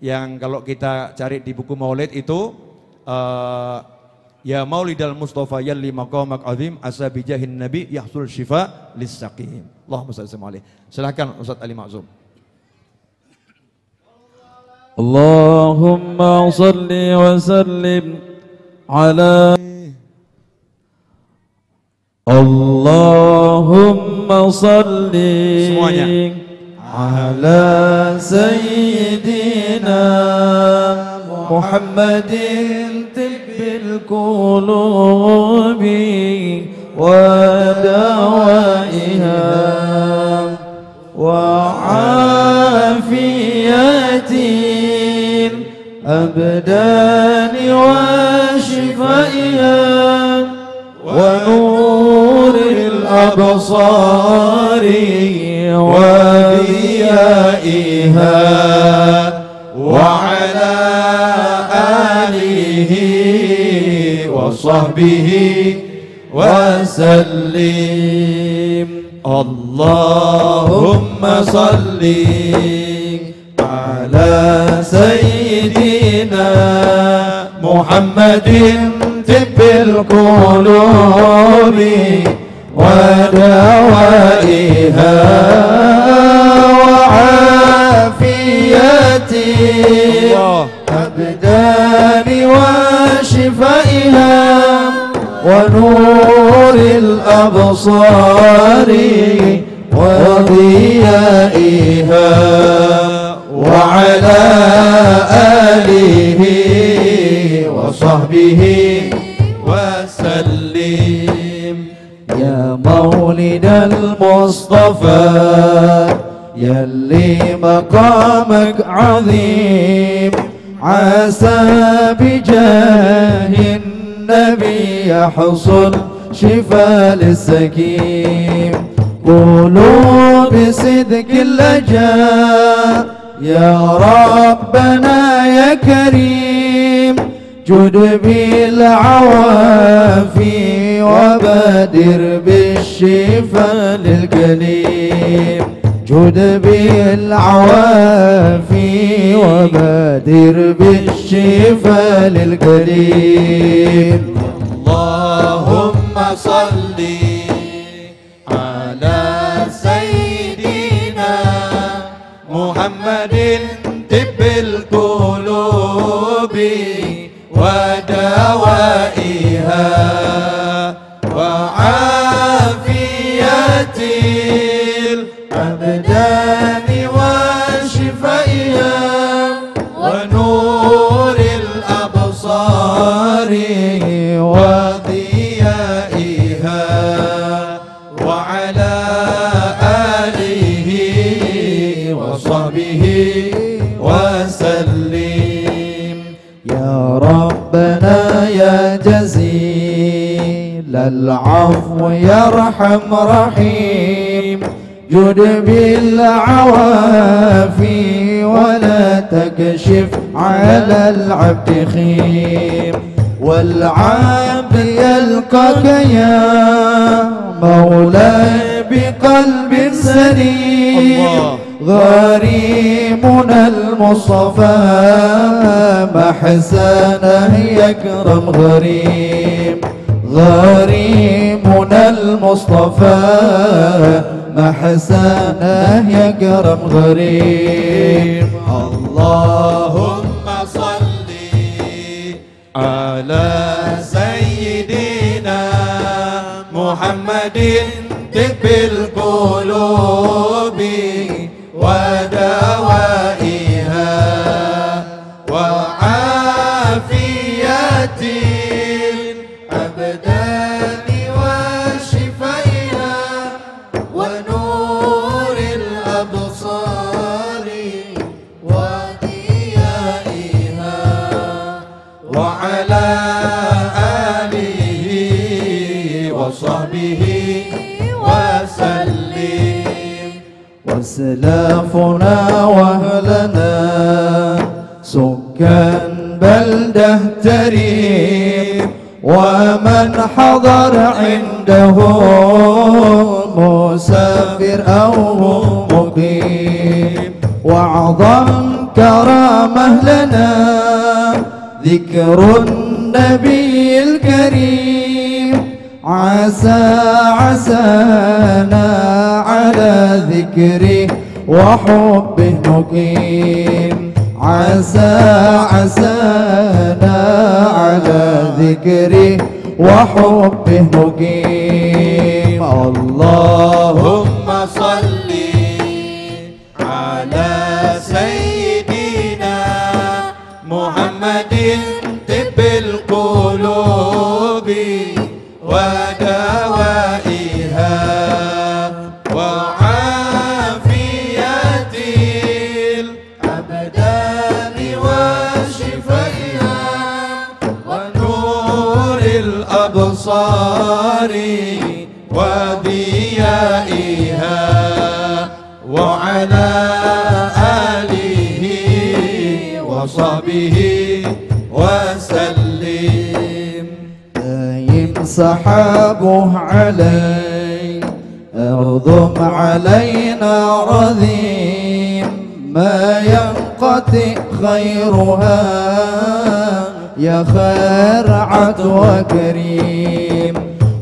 yang kalau kita cari di buku Maulid itu uh, ya Maulidal Mustafa yalli maqamak azim asabijahin nabi yahsul syifa lissaqim. Allahumma salli alaihi. Silakan Ustaz Ali Ma'zum. Allahumma salli wa sallim ala Allahumma salli Semuanya. ala sayyidina محمد طب القلوب ودوائها وعافية الأبدان وشفائها ونور الأبصار وديائها وعلى آله وصحبه وسلم اللهم صل على سيدنا محمد طب القلوب ودوائها وعلى أبدان وشفائها ونور الأبصار وضيائها وعلى آله وصحبه وسلم يا مولد المصطفى يلي مقامك عظيم عسى بجاه النبي يحصل شفاء للسكين قولوا بصدق اللجاء يا ربنا يا كريم جد بالعوافي وبادر بالشفاء للكليم جود بالعوافي وبادر بالشفاء للكريم اللهم صل على سيدنا محمد طب القلوب ودوائها وعافيته نوري وضيائها وعلى آله وصحبه وسلم يا ربنا يا جزيل العفو يرحم رحيم جد بالعوافي ولا تكشف على العبد خيم والعاب يلقاك يا مولاي بقلب سليم غريمنا المصطفى محسنه يكرم غريم غريمنا المصطفى محسنه يكرم غريم اللهم صل على ala sayyidina muhammadin tibil kulub إسلافنا وأهلنا سكان بلده تريم ومن حضر عنده مسافر أو مقيم وأعظم كرامة لنا ذكر النبي الكريم عسى عسانا على ذكري وحبه نقيم عسى عسانا على ذكري وحبه مقيم اللهم صل على سيدنا ناري وضيائها وعلى آله وصحبه وسلم دايم صحابه علي أرضم علينا رذيم ما ينقطع خيرها يا خير عدو كريم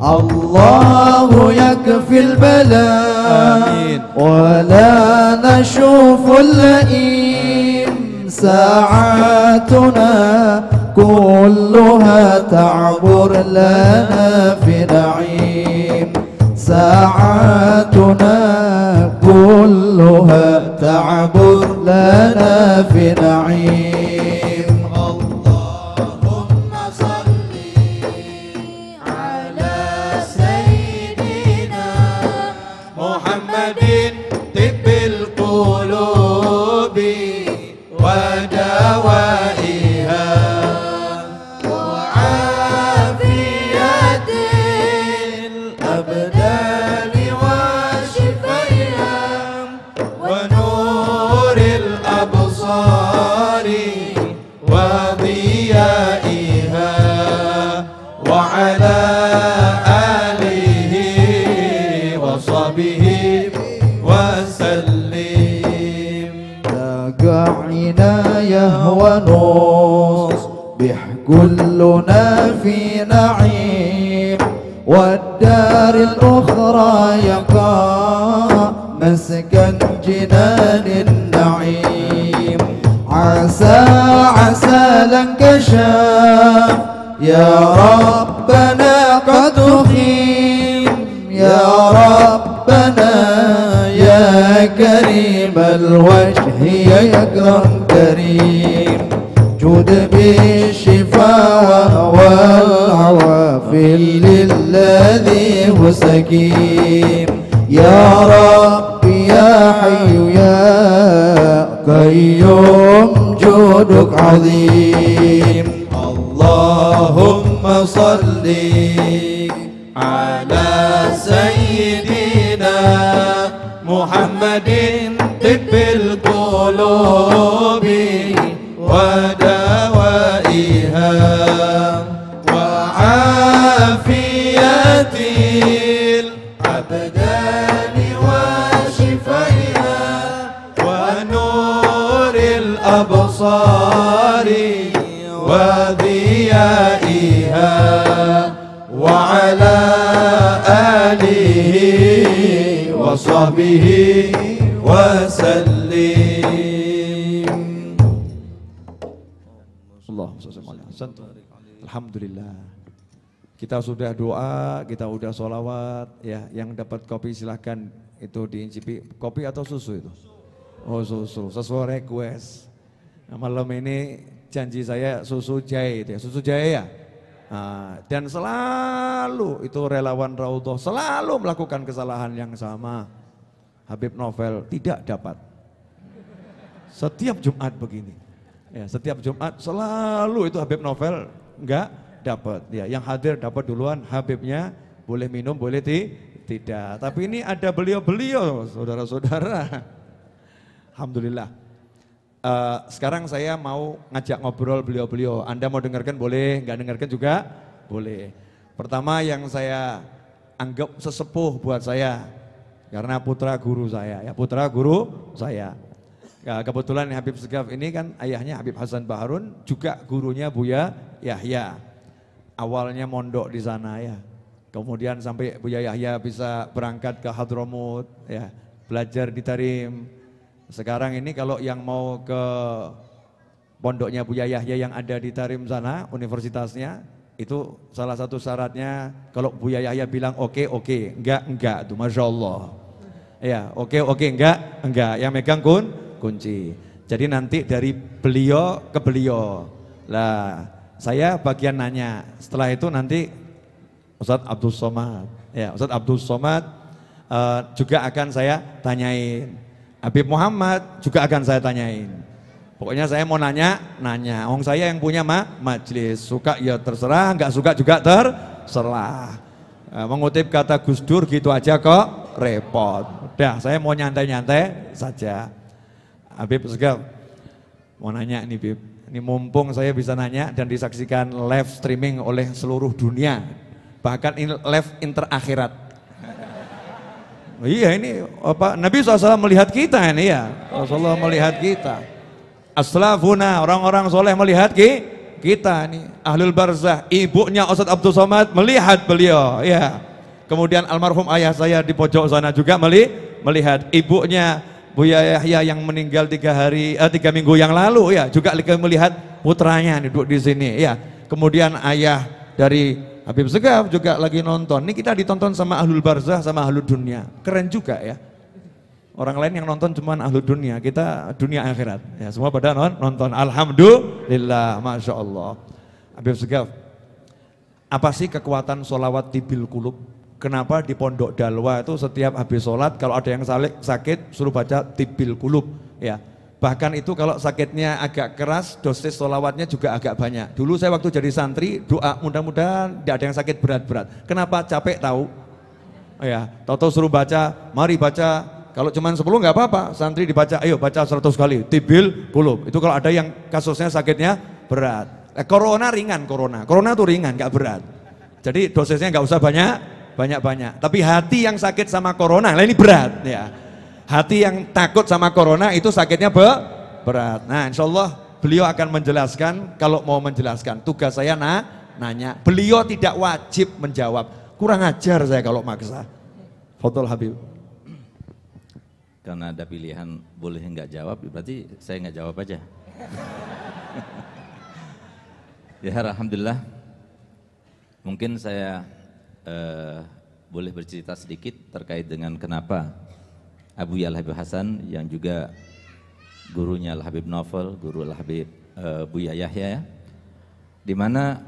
الله يكفي البلاء ولا نشوف اللئيم ساعاتنا كلها تعبر لنا في نعيم ساعاتنا كلها تعبر لنا في نعيم Alhamdulillah. Kita sudah doa, kita sudah sholawat, ya. Yang dapat kopi silahkan itu diincipi. Kopi atau susu itu? Oh susu, sesuai request. Nah, malam ini janji saya susu jahe itu ya. Susu jahe ya? Nah, dan selalu itu relawan Raudhah selalu melakukan kesalahan yang sama. Habib Novel tidak dapat. Setiap Jumat begini. Ya, setiap Jumat selalu itu Habib Novel Enggak dapat. Ya, yang hadir dapat duluan Habibnya boleh minum, boleh ti tidak. Tapi ini ada beliau-beliau, saudara-saudara. Alhamdulillah. Uh, sekarang saya mau ngajak ngobrol beliau-beliau. Anda mau dengarkan boleh, enggak dengarkan juga boleh. Pertama yang saya anggap sesepuh buat saya karena putra guru saya, ya putra guru saya. Nah, kebetulan Habib Segaf ini kan ayahnya Habib Hasan Baharun juga gurunya Buya Yahya. Awalnya mondok di sana ya. Kemudian sampai Buya Yahya bisa berangkat ke Hadramut ya, belajar di Tarim. Sekarang ini kalau yang mau ke pondoknya Buya Yahya yang ada di Tarim sana, universitasnya, itu salah satu syaratnya kalau Buya Yahya bilang oke okay, oke, okay. enggak enggak tuh Masya Allah. Ya oke okay, oke okay, enggak enggak, yang megang kun kunci. Jadi nanti dari beliau ke beliau. Lah, saya bagian nanya. Setelah itu nanti Ustadz Abdul Somad. Ya, Ustadz Abdul Somad uh, juga akan saya tanyain. Habib Muhammad juga akan saya tanyain. Pokoknya saya mau nanya, nanya. Wong saya yang punya ma majelis. Suka ya terserah, nggak suka juga terserah. Eh, mengutip kata Gus Dur gitu aja kok repot. Udah, saya mau nyantai-nyantai saja. Habib Segal, Mau nanya nih Bib. Ini mumpung saya bisa nanya dan disaksikan live streaming oleh seluruh dunia. Bahkan ini live interakhirat. iya ini apa Nabi SAW melihat kita ini ya. Rasulullah melihat kita. Aslafuna orang-orang soleh melihat ki, kita ini. Ahlul Barzah, ibunya Ustadz Abdul Somad melihat beliau. Ya. Kemudian almarhum ayah saya di pojok sana juga meli, melihat ibunya Buya Yahya yang meninggal tiga hari, eh, tiga minggu yang lalu ya, juga melihat putranya duduk di sini ya. Kemudian ayah dari Habib Segaf juga lagi nonton. Ini kita ditonton sama ahlul barzah sama ahlul dunia. Keren juga ya. Orang lain yang nonton cuma ahlul dunia, kita dunia akhirat. Ya, semua pada nonton. Alhamdulillah, Masya Allah. Habib Segaf, apa sih kekuatan solawat tibil kulub? Kenapa di Pondok Dalwa itu setiap habis sholat kalau ada yang sakit suruh baca tibil kulub ya. Bahkan itu kalau sakitnya agak keras dosis sholawatnya juga agak banyak. Dulu saya waktu jadi santri doa mudah-mudahan tidak ada yang sakit berat-berat. Kenapa capek tahu? Ya, Toto suruh baca, mari baca. Kalau cuman 10 nggak apa-apa, santri dibaca, ayo baca 100 kali, tibil kulub. Itu kalau ada yang kasusnya sakitnya berat. Eh, corona ringan corona, corona tuh ringan nggak berat. Jadi dosisnya nggak usah banyak, banyak-banyak. Tapi hati yang sakit sama corona, nah ini berat ya. Hati yang takut sama corona itu sakitnya be berat. Nah insya Allah beliau akan menjelaskan, kalau mau menjelaskan tugas saya nah, nanya. Beliau tidak wajib menjawab, kurang ajar saya kalau maksa. Fotol Habib. Karena ada pilihan boleh nggak jawab, berarti saya nggak jawab aja. ya Alhamdulillah, mungkin saya uh, boleh bercerita sedikit terkait dengan kenapa Abu Yal Habib Hasan yang juga gurunya Al Habib Novel, guru Al Habib uh, Buya Yahya ya, di mana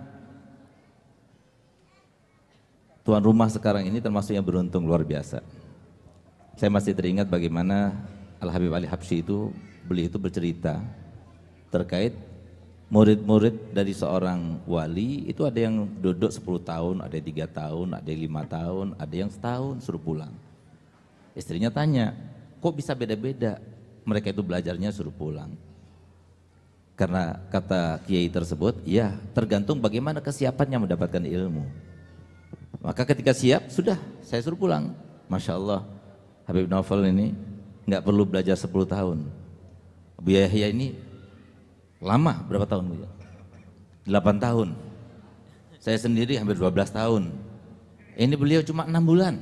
tuan rumah sekarang ini termasuk yang beruntung luar biasa. Saya masih teringat bagaimana Al Habib Ali Habsyi itu beli itu bercerita terkait murid-murid dari seorang wali itu ada yang duduk 10 tahun, ada tiga tahun, ada lima tahun, ada yang setahun suruh pulang. Istrinya tanya, kok bisa beda-beda? Mereka itu belajarnya suruh pulang. Karena kata kiai tersebut, ya tergantung bagaimana kesiapannya mendapatkan ilmu. Maka ketika siap, sudah saya suruh pulang. Masya Allah, Habib Novel ini nggak perlu belajar 10 tahun. Biaya Yahya ini Lama, berapa tahun Bu ya? 8 tahun. Saya sendiri hampir 12 tahun. Ini beliau cuma 6 bulan.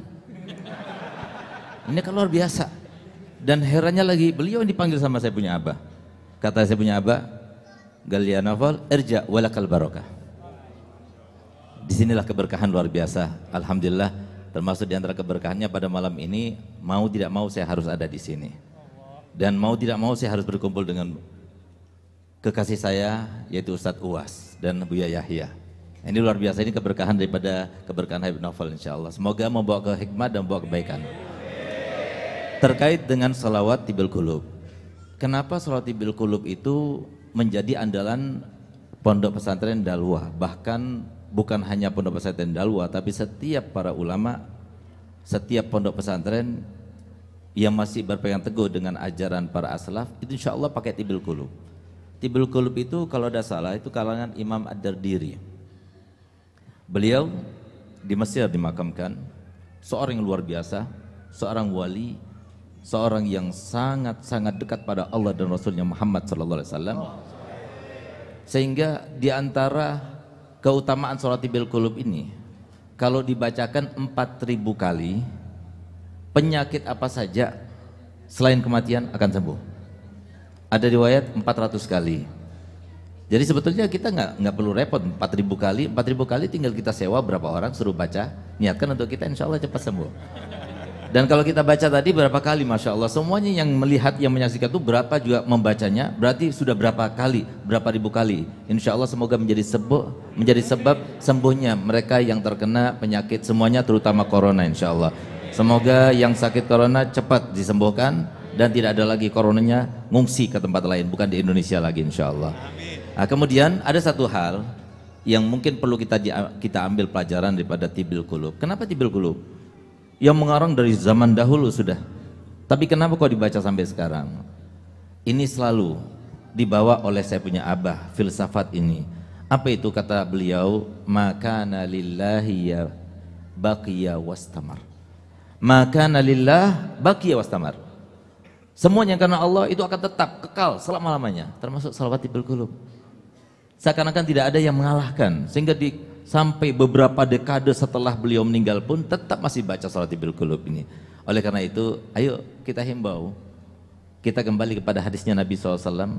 Ini kan luar biasa. Dan herannya lagi, beliau yang dipanggil sama saya punya abah. Kata saya punya abah, Galianafal, Erja walakal barokah. Disinilah keberkahan luar biasa. Alhamdulillah, termasuk di antara keberkahannya pada malam ini, mau tidak mau saya harus ada di sini. Dan mau tidak mau saya harus berkumpul dengan kekasih saya yaitu Ustadz Uwas dan Buya Yahya. Ini luar biasa ini keberkahan daripada keberkahan Habib Novel insya Allah. Semoga membawa ke hikmah dan membawa kebaikan. Terkait dengan salawat tibil kulub. Kenapa salawat tibil kulub itu menjadi andalan pondok pesantren Dalwa? Bahkan bukan hanya pondok pesantren Dalwa tapi setiap para ulama, setiap pondok pesantren yang masih berpegang teguh dengan ajaran para aslaf itu insya Allah pakai tibil kulub Tibul Kulub itu kalau ada salah itu kalangan Imam Ad-Dardiri. Beliau di Mesir dimakamkan, seorang yang luar biasa, seorang wali, seorang yang sangat-sangat dekat pada Allah dan Rasulnya Muhammad Sallallahu Alaihi Wasallam. Sehingga di antara keutamaan sholat Tibul Kulub ini, kalau dibacakan 4000 kali, penyakit apa saja selain kematian akan sembuh. Ada riwayat 400 kali. Jadi sebetulnya kita nggak nggak perlu repot 4000 kali, 4000 kali tinggal kita sewa berapa orang suruh baca, niatkan untuk kita insya Allah cepat sembuh. Dan kalau kita baca tadi berapa kali Masya Allah Semuanya yang melihat, yang menyaksikan itu berapa juga membacanya Berarti sudah berapa kali, berapa ribu kali Insya Allah semoga menjadi, sebab menjadi sebab sembuhnya mereka yang terkena penyakit semuanya terutama Corona Insya Allah Semoga yang sakit Corona cepat disembuhkan dan tidak ada lagi koronanya ngungsi ke tempat lain bukan di Indonesia lagi insya Allah nah, kemudian ada satu hal yang mungkin perlu kita kita ambil pelajaran daripada tibil kulub kenapa tibil kulub yang mengarang dari zaman dahulu sudah tapi kenapa kok dibaca sampai sekarang ini selalu dibawa oleh saya punya abah filsafat ini apa itu kata beliau maka nalillahi ya bakiya wastamar maka nalillah bakiya wastamar Semuanya karena Allah itu akan tetap kekal selama-lamanya, termasuk salawatibul qulub. Seakan-akan tidak ada yang mengalahkan sehingga di sampai beberapa dekade setelah beliau meninggal pun tetap masih baca salawatibul qulub ini. Oleh karena itu, ayo kita himbau. Kita kembali kepada hadisnya Nabi SAW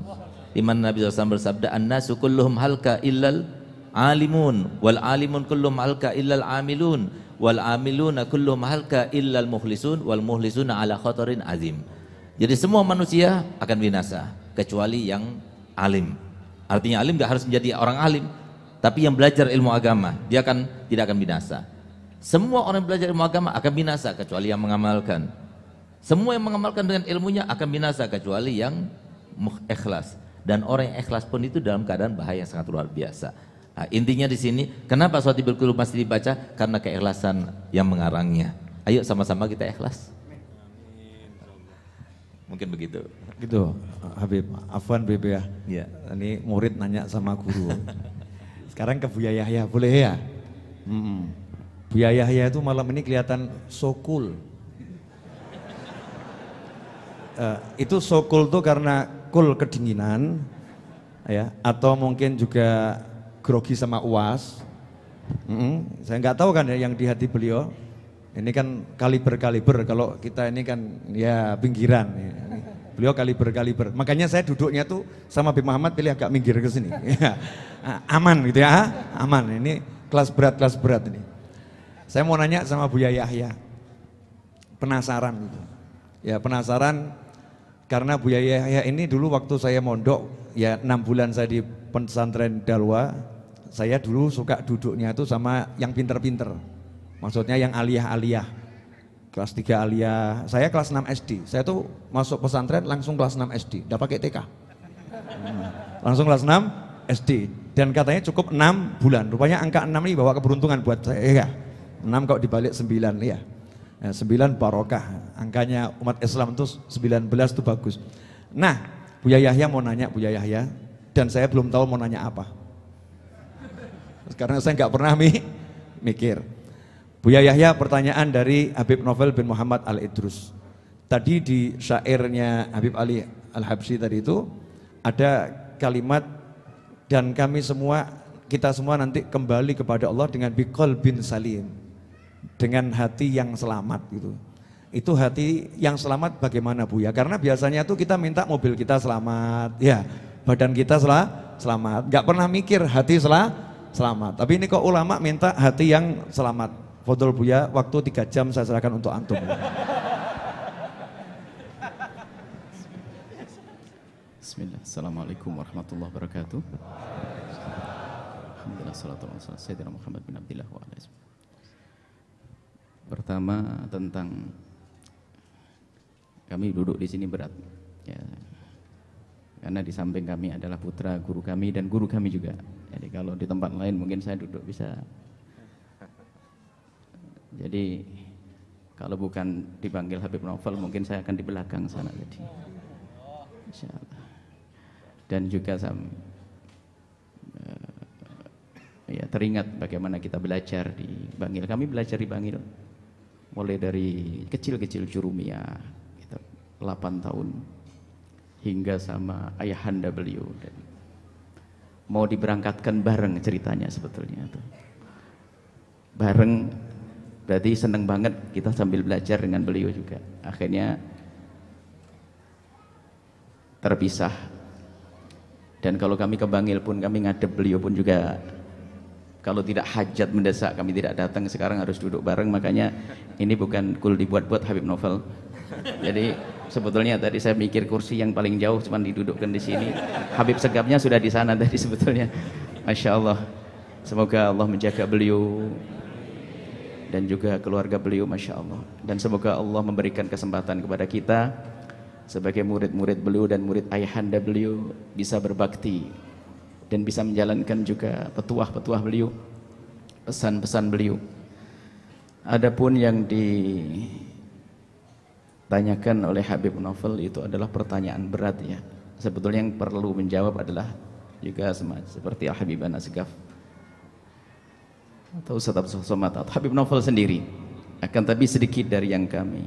di mana Nabi SAW bersabda, "An-nasu kulluhum halka illal alimun wal alimun kulluhum halka illal amilun wal amiluna kulluhum halka illal muhlisun wal muhlisuna ala khatarin azim." Jadi semua manusia akan binasa kecuali yang alim. Artinya alim gak harus menjadi orang alim, tapi yang belajar ilmu agama dia akan tidak akan binasa. Semua orang yang belajar ilmu agama akan binasa kecuali yang mengamalkan. Semua yang mengamalkan dengan ilmunya akan binasa kecuali yang ikhlas. Dan orang yang ikhlas pun itu dalam keadaan bahaya yang sangat luar biasa. Nah, intinya di sini, kenapa suatu berkulub masih dibaca? Karena keikhlasan yang mengarangnya. Ayo sama-sama kita ikhlas. Mungkin begitu. Gitu, Habib. Afwan BB ya. Iya. Ini murid nanya sama guru. Sekarang ke Buya Yahya, boleh ya? Mm -mm. Buya Yahya itu malam ini kelihatan so cool. Uh, itu so cool tuh karena cool kedinginan, ya, atau mungkin juga grogi sama uas. Mm -mm, saya nggak tahu kan ya yang di hati beliau. Ini kan kaliber-kaliber kalau kita ini kan ya pinggiran. Ya. Beliau kaliber-kaliber. Makanya saya duduknya tuh sama B Muhammad pilih agak minggir ke sini. Ya. Ah, aman gitu ya, aman. Ini kelas berat kelas berat ini. Saya mau nanya sama Buya Yahya. Penasaran gitu. Ya penasaran karena Buya Yahya ini dulu waktu saya mondok ya enam bulan saya di pesantren Dalwa saya dulu suka duduknya tuh sama yang pinter-pinter Maksudnya yang aliyah-aliyah. Kelas 3 aliyah. Saya kelas 6 SD. Saya tuh masuk pesantren langsung kelas 6 SD. Udah pakai TK. Hmm. Langsung kelas 6 SD. Dan katanya cukup 6 bulan. Rupanya angka 6 ini bawa keberuntungan buat saya. Ya. 6 kok dibalik 9 ya. Sembilan 9 iya. eh, barokah. Angkanya umat Islam sembilan 19 itu bagus. Nah, Buya Yahya mau nanya Buya Yahya dan saya belum tahu mau nanya apa. Karena saya nggak pernah mi, mikir. Buya Yahya pertanyaan dari Habib Novel bin Muhammad Al-Idrus. Tadi di syairnya Habib Ali Al-Habsi tadi itu ada kalimat dan kami semua kita semua nanti kembali kepada Allah dengan bikol bin salim dengan hati yang selamat gitu. Itu hati yang selamat bagaimana Bu ya? Karena biasanya tuh kita minta mobil kita selamat, ya, badan kita sel selamat. Gak pernah mikir hati sel selamat. Tapi ini kok ulama minta hati yang selamat. Fodol Buya, waktu tiga jam saya serahkan untuk antum. Bismillah, Assalamualaikum warahmatullahi wabarakatuh. Alhamdulillah, salatu wassalamu Sayyidina Muhammad bin Abdullah wa Pertama tentang kami duduk di sini berat. Ya. Karena di samping kami adalah putra guru kami dan guru kami juga. Jadi kalau di tempat lain mungkin saya duduk bisa jadi kalau bukan dipanggil Habib Novel mungkin saya akan di belakang sana tadi. Insyaallah. Dan juga sam eh, ya teringat bagaimana kita belajar di Bangil. Kami belajar di Bangil mulai dari kecil-kecil jurumia kita gitu, 8 tahun hingga sama ayahanda beliau dan mau diberangkatkan bareng ceritanya sebetulnya tuh. Bareng berarti seneng banget kita sambil belajar dengan beliau juga akhirnya terpisah dan kalau kami ke Bangil pun kami ngadep beliau pun juga kalau tidak hajat mendesak kami tidak datang sekarang harus duduk bareng makanya ini bukan kul dibuat-buat Habib Novel jadi sebetulnya tadi saya mikir kursi yang paling jauh cuma didudukkan di sini Habib Segapnya sudah di sana tadi sebetulnya Masya Allah semoga Allah menjaga beliau dan juga keluarga beliau Masya Allah dan semoga Allah memberikan kesempatan kepada kita sebagai murid-murid beliau dan murid ayahanda beliau bisa berbakti dan bisa menjalankan juga petuah-petuah beliau pesan-pesan beliau adapun yang ditanyakan oleh Habib Novel itu adalah pertanyaan berat ya sebetulnya yang perlu menjawab adalah juga seperti Al-Habib Nasgaf atau Ustaz Abdul Somad atau Habib Novel sendiri akan tapi sedikit dari yang kami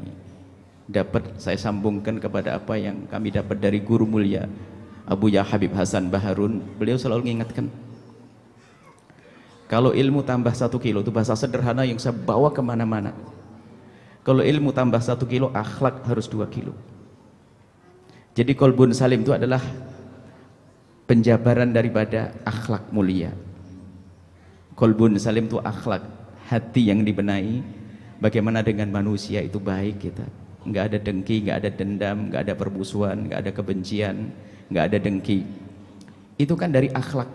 dapat saya sambungkan kepada apa yang kami dapat dari guru mulia Abu Ya Habib Hasan Baharun beliau selalu mengingatkan kalau ilmu tambah satu kilo itu bahasa sederhana yang saya bawa kemana-mana kalau ilmu tambah satu kilo akhlak harus dua kilo jadi kolbun salim itu adalah penjabaran daripada akhlak mulia kolbun salim itu akhlak hati yang dibenahi bagaimana dengan manusia itu baik kita nggak ada dengki nggak ada dendam nggak ada perbusuan nggak ada kebencian nggak ada dengki itu kan dari akhlak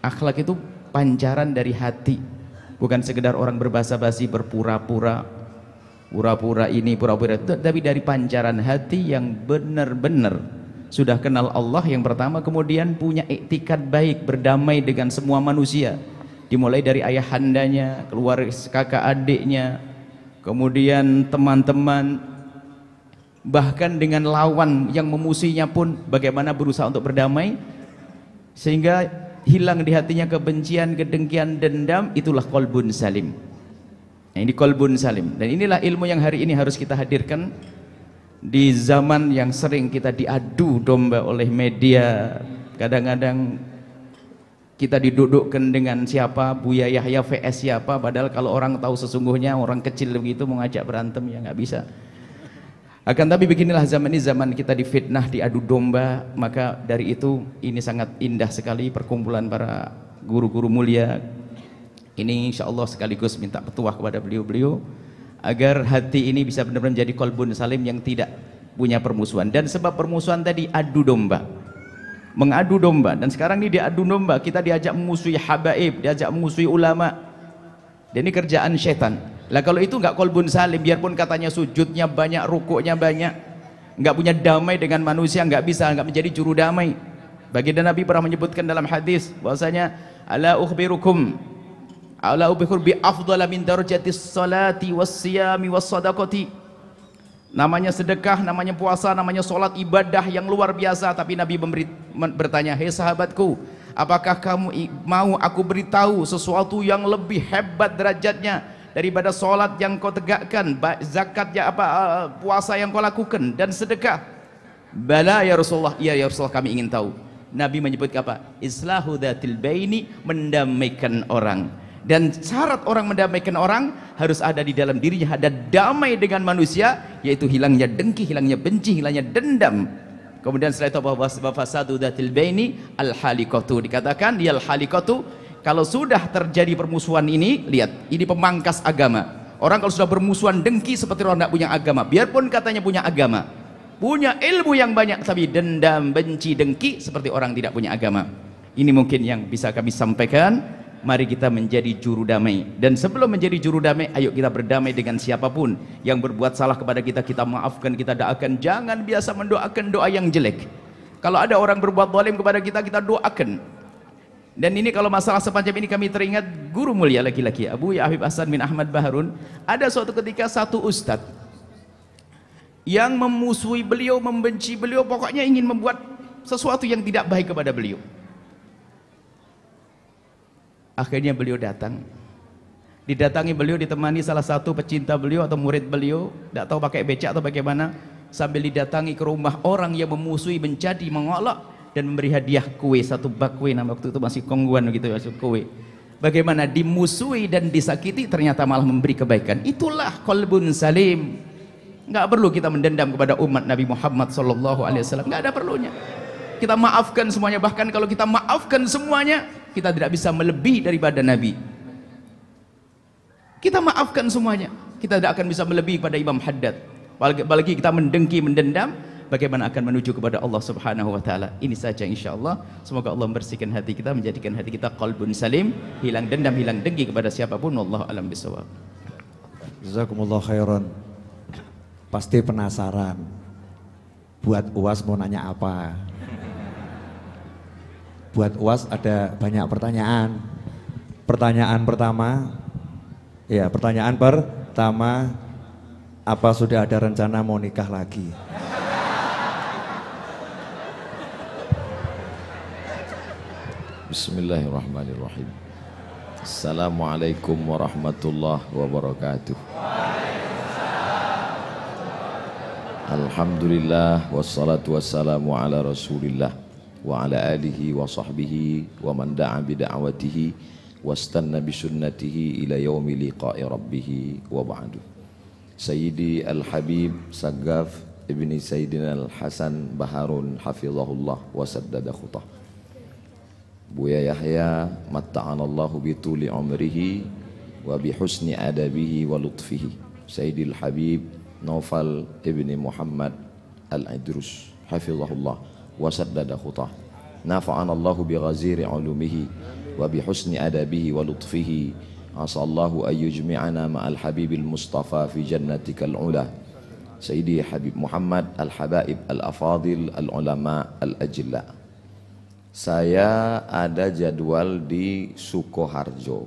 akhlak itu pancaran dari hati bukan sekedar orang berbahasa basi berpura-pura pura-pura ini pura-pura itu tapi dari pancaran hati yang benar-benar sudah kenal Allah yang pertama kemudian punya iktikad baik berdamai dengan semua manusia dimulai dari ayahandanya, keluar kakak adiknya, kemudian teman-teman, bahkan dengan lawan yang memusuhinya pun bagaimana berusaha untuk berdamai sehingga hilang di hatinya kebencian, kedengkian, dendam, itulah kolbun salim. Nah, ini kolbun salim dan inilah ilmu yang hari ini harus kita hadirkan di zaman yang sering kita diadu domba oleh media kadang-kadang kita didudukkan dengan siapa Buya Yahya VS siapa padahal kalau orang tahu sesungguhnya orang kecil begitu mengajak berantem ya nggak bisa akan tapi beginilah zaman ini zaman kita difitnah adu domba maka dari itu ini sangat indah sekali perkumpulan para guru-guru mulia ini insya Allah sekaligus minta petuah kepada beliau-beliau agar hati ini bisa benar-benar menjadi kolbun salim yang tidak punya permusuhan dan sebab permusuhan tadi adu domba mengadu domba dan sekarang ini diadu domba kita diajak memusuhi habaib diajak memusuhi ulama dan ini kerjaan setan lah kalau itu nggak kolbun salim biarpun katanya sujudnya banyak rukuknya banyak nggak punya damai dengan manusia nggak bisa nggak menjadi juru damai baginda Nabi pernah menyebutkan dalam hadis bahwasanya ala ukhbirukum ala ukhbir bi afdala min darajatis salati was siyami was sadaqati Namanya sedekah, namanya puasa, namanya sholat, ibadah yang luar biasa. Tapi Nabi memberi, bertanya, hei sahabatku, apakah kamu mau aku beritahu sesuatu yang lebih hebat derajatnya daripada sholat yang kau tegakkan, zakat ya apa eh, puasa yang kau lakukan dan sedekah? Bala ya Rasulullah, iya ya Rasulullah kami ingin tahu. Nabi menyebut apa? Islahu dhatil baini mendamaikan orang. Dan syarat orang mendamaikan orang harus ada di dalam dirinya, ada damai dengan manusia, yaitu hilangnya dengki, hilangnya benci, hilangnya dendam. Kemudian setelah itu bahwa satu datil baini al halikatu dikatakan dia ya al halikatu kalau sudah terjadi permusuhan ini lihat ini pemangkas agama orang kalau sudah bermusuhan dengki seperti orang tidak punya agama biarpun katanya punya agama punya ilmu yang banyak tapi dendam benci dengki seperti orang tidak punya agama ini mungkin yang bisa kami sampaikan mari kita menjadi juru damai. Dan sebelum menjadi juru damai, ayo kita berdamai dengan siapapun yang berbuat salah kepada kita, kita maafkan, kita doakan. Jangan biasa mendoakan doa yang jelek. Kalau ada orang berbuat zalim kepada kita, kita doakan. Dan ini kalau masalah sepanjang ini kami teringat guru mulia laki-laki Abu ya Hasan bin Ahmad Baharun ada suatu ketika satu ustadz yang memusuhi beliau, membenci beliau, pokoknya ingin membuat sesuatu yang tidak baik kepada beliau. Akhirnya beliau datang. Didatangi beliau ditemani salah satu pecinta beliau atau murid beliau, tidak tahu pakai becak atau bagaimana, sambil didatangi ke rumah orang yang memusuhi, menjadi mengolok dan memberi hadiah kue satu bak kue nah waktu itu masih kongguan begitu ya kue. Bagaimana dimusuhi dan disakiti ternyata malah memberi kebaikan. Itulah kolbun salim. nggak perlu kita mendendam kepada umat Nabi Muhammad SAW, nggak ada perlunya. Kita maafkan semuanya bahkan kalau kita maafkan semuanya kita tidak bisa melebihi daripada Nabi kita maafkan semuanya kita tidak akan bisa melebihi pada Imam Haddad apalagi kita mendengki mendendam bagaimana akan menuju kepada Allah Subhanahu wa taala. Ini saja insyaallah. Semoga Allah membersihkan hati kita, menjadikan hati kita qalbun salim, hilang dendam, hilang dengki kepada siapapun. Allah alam bisawab. Jazakumullah khairan. Pasti penasaran. Buat UAS mau nanya apa? buat UAS ada banyak pertanyaan. Pertanyaan pertama, ya pertanyaan pertama, apa sudah ada rencana mau nikah lagi? Bismillahirrahmanirrahim. Assalamualaikum warahmatullahi wabarakatuh. Alhamdulillah wassalatu wassalamu ala rasulillah وعلى آله وصحبه ومن دعا بدعوته واستنى بسنته إلى يوم لقاء ربه وبعد سيدي الحبيب سقاف ابن سيدنا الحسن بهار حفظه الله وسدد خطه بويا يحيى متعنا الله بطول عمره وبحسن أدبه ولطفه سيدي الحبيب نوفل ابن محمد العدرس حفظه الله wa saddada khutah nafa'ana Allahu bi ghaziri ulumihi wa bi husni adabihi wa lutfihi asa Allahu ayyujmi'ana ma'al habibil mustafa fi jannatikal ula Sayyidi Habib Muhammad Al-Habaib Al-Afadil Al-Ulama Al-Ajilla Saya ada jadwal di Sukoharjo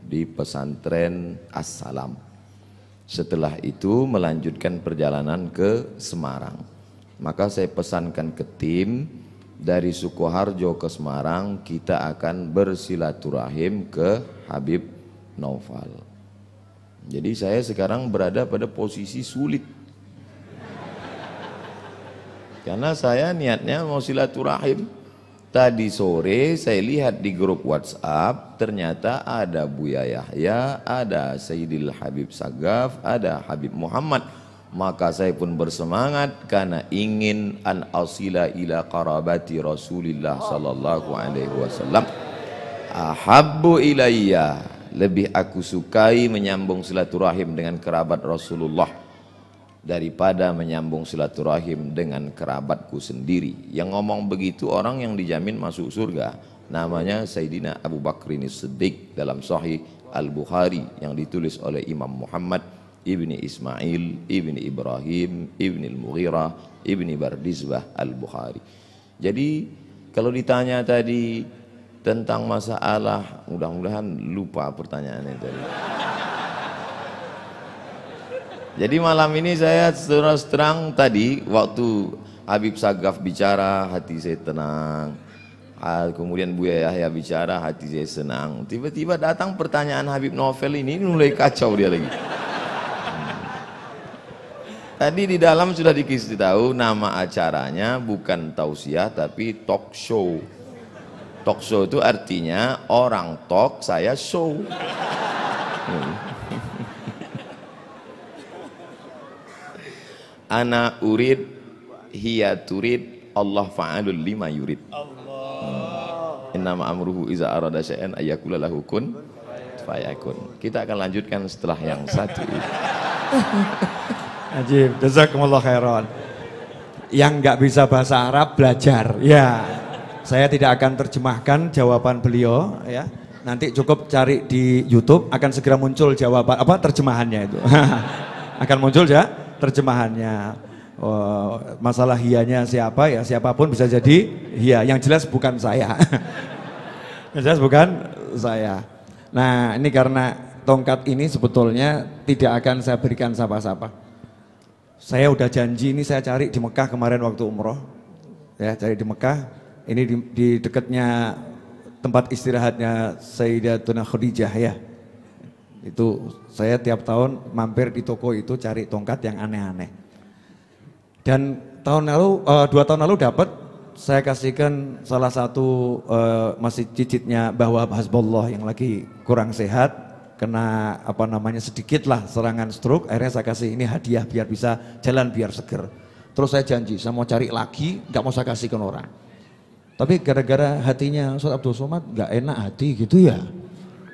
Di pesantren Assalam Setelah itu melanjutkan perjalanan ke Semarang maka saya pesankan ke tim dari Sukoharjo ke Semarang kita akan bersilaturahim ke Habib Noval. Jadi saya sekarang berada pada posisi sulit. Karena saya niatnya mau silaturahim. Tadi sore saya lihat di grup WhatsApp ternyata ada Buya Yahya, ada Sayyidil Habib Sagaf, ada Habib Muhammad maka saya pun bersemangat karena ingin an asila ila qarabati Rasulillah sallallahu alaihi wasallam ahabbu ilayya lebih aku sukai menyambung silaturahim dengan kerabat Rasulullah daripada menyambung silaturahim dengan kerabatku sendiri yang ngomong begitu orang yang dijamin masuk surga namanya Sayyidina Abu Bakrin Siddiq dalam sahih Al-Bukhari yang ditulis oleh Imam Muhammad ibni Ismail, ibni Ibrahim, ibni Al-Mughirah, ibni Bardizbah Al-Bukhari. Jadi kalau ditanya tadi tentang masalah, mudah-mudahan lupa pertanyaannya tadi. Jadi malam ini saya terus terang tadi waktu Habib Sagaf bicara hati saya tenang. Kemudian Buya Yahya bicara hati saya senang. Tiba-tiba datang pertanyaan Habib Novel ini, ini mulai kacau dia lagi. Tadi di dalam sudah dikasih tahu nama acaranya bukan tausiah tapi talk show. Talk show itu artinya orang talk saya show. Anak Ana urid hiya turid Allah fa'alul lima yurid. Allah. Innama amruhu iza arada sya'an ayakula lahukun fayakun. Kita akan lanjutkan setelah yang satu. Ajib, jazakumullah khairan. Yang nggak bisa bahasa Arab belajar, ya. Saya tidak akan terjemahkan jawaban beliau, ya. Nanti cukup cari di YouTube akan segera muncul jawaban apa terjemahannya itu. akan muncul ya terjemahannya. Oh, masalah hianya siapa ya siapapun bisa jadi hia. Yang jelas bukan saya. yang jelas bukan saya. Nah ini karena tongkat ini sebetulnya tidak akan saya berikan siapa sapa saya udah janji ini saya cari di Mekah kemarin waktu umroh. Ya, cari di Mekah. Ini di, di dekatnya tempat istirahatnya Sayyidatuna Khadijah ya. Itu saya tiap tahun mampir di toko itu cari tongkat yang aneh-aneh. Dan tahun lalu, uh, dua tahun lalu dapat saya kasihkan salah satu uh, eh, masih cicitnya bahwa Hasbullah yang lagi kurang sehat kena apa namanya sedikit lah serangan stroke akhirnya saya kasih ini hadiah biar bisa jalan biar seger terus saya janji saya mau cari lagi nggak mau saya kasih ke orang tapi gara-gara hatinya Ustaz Abdul Somad nggak enak hati gitu ya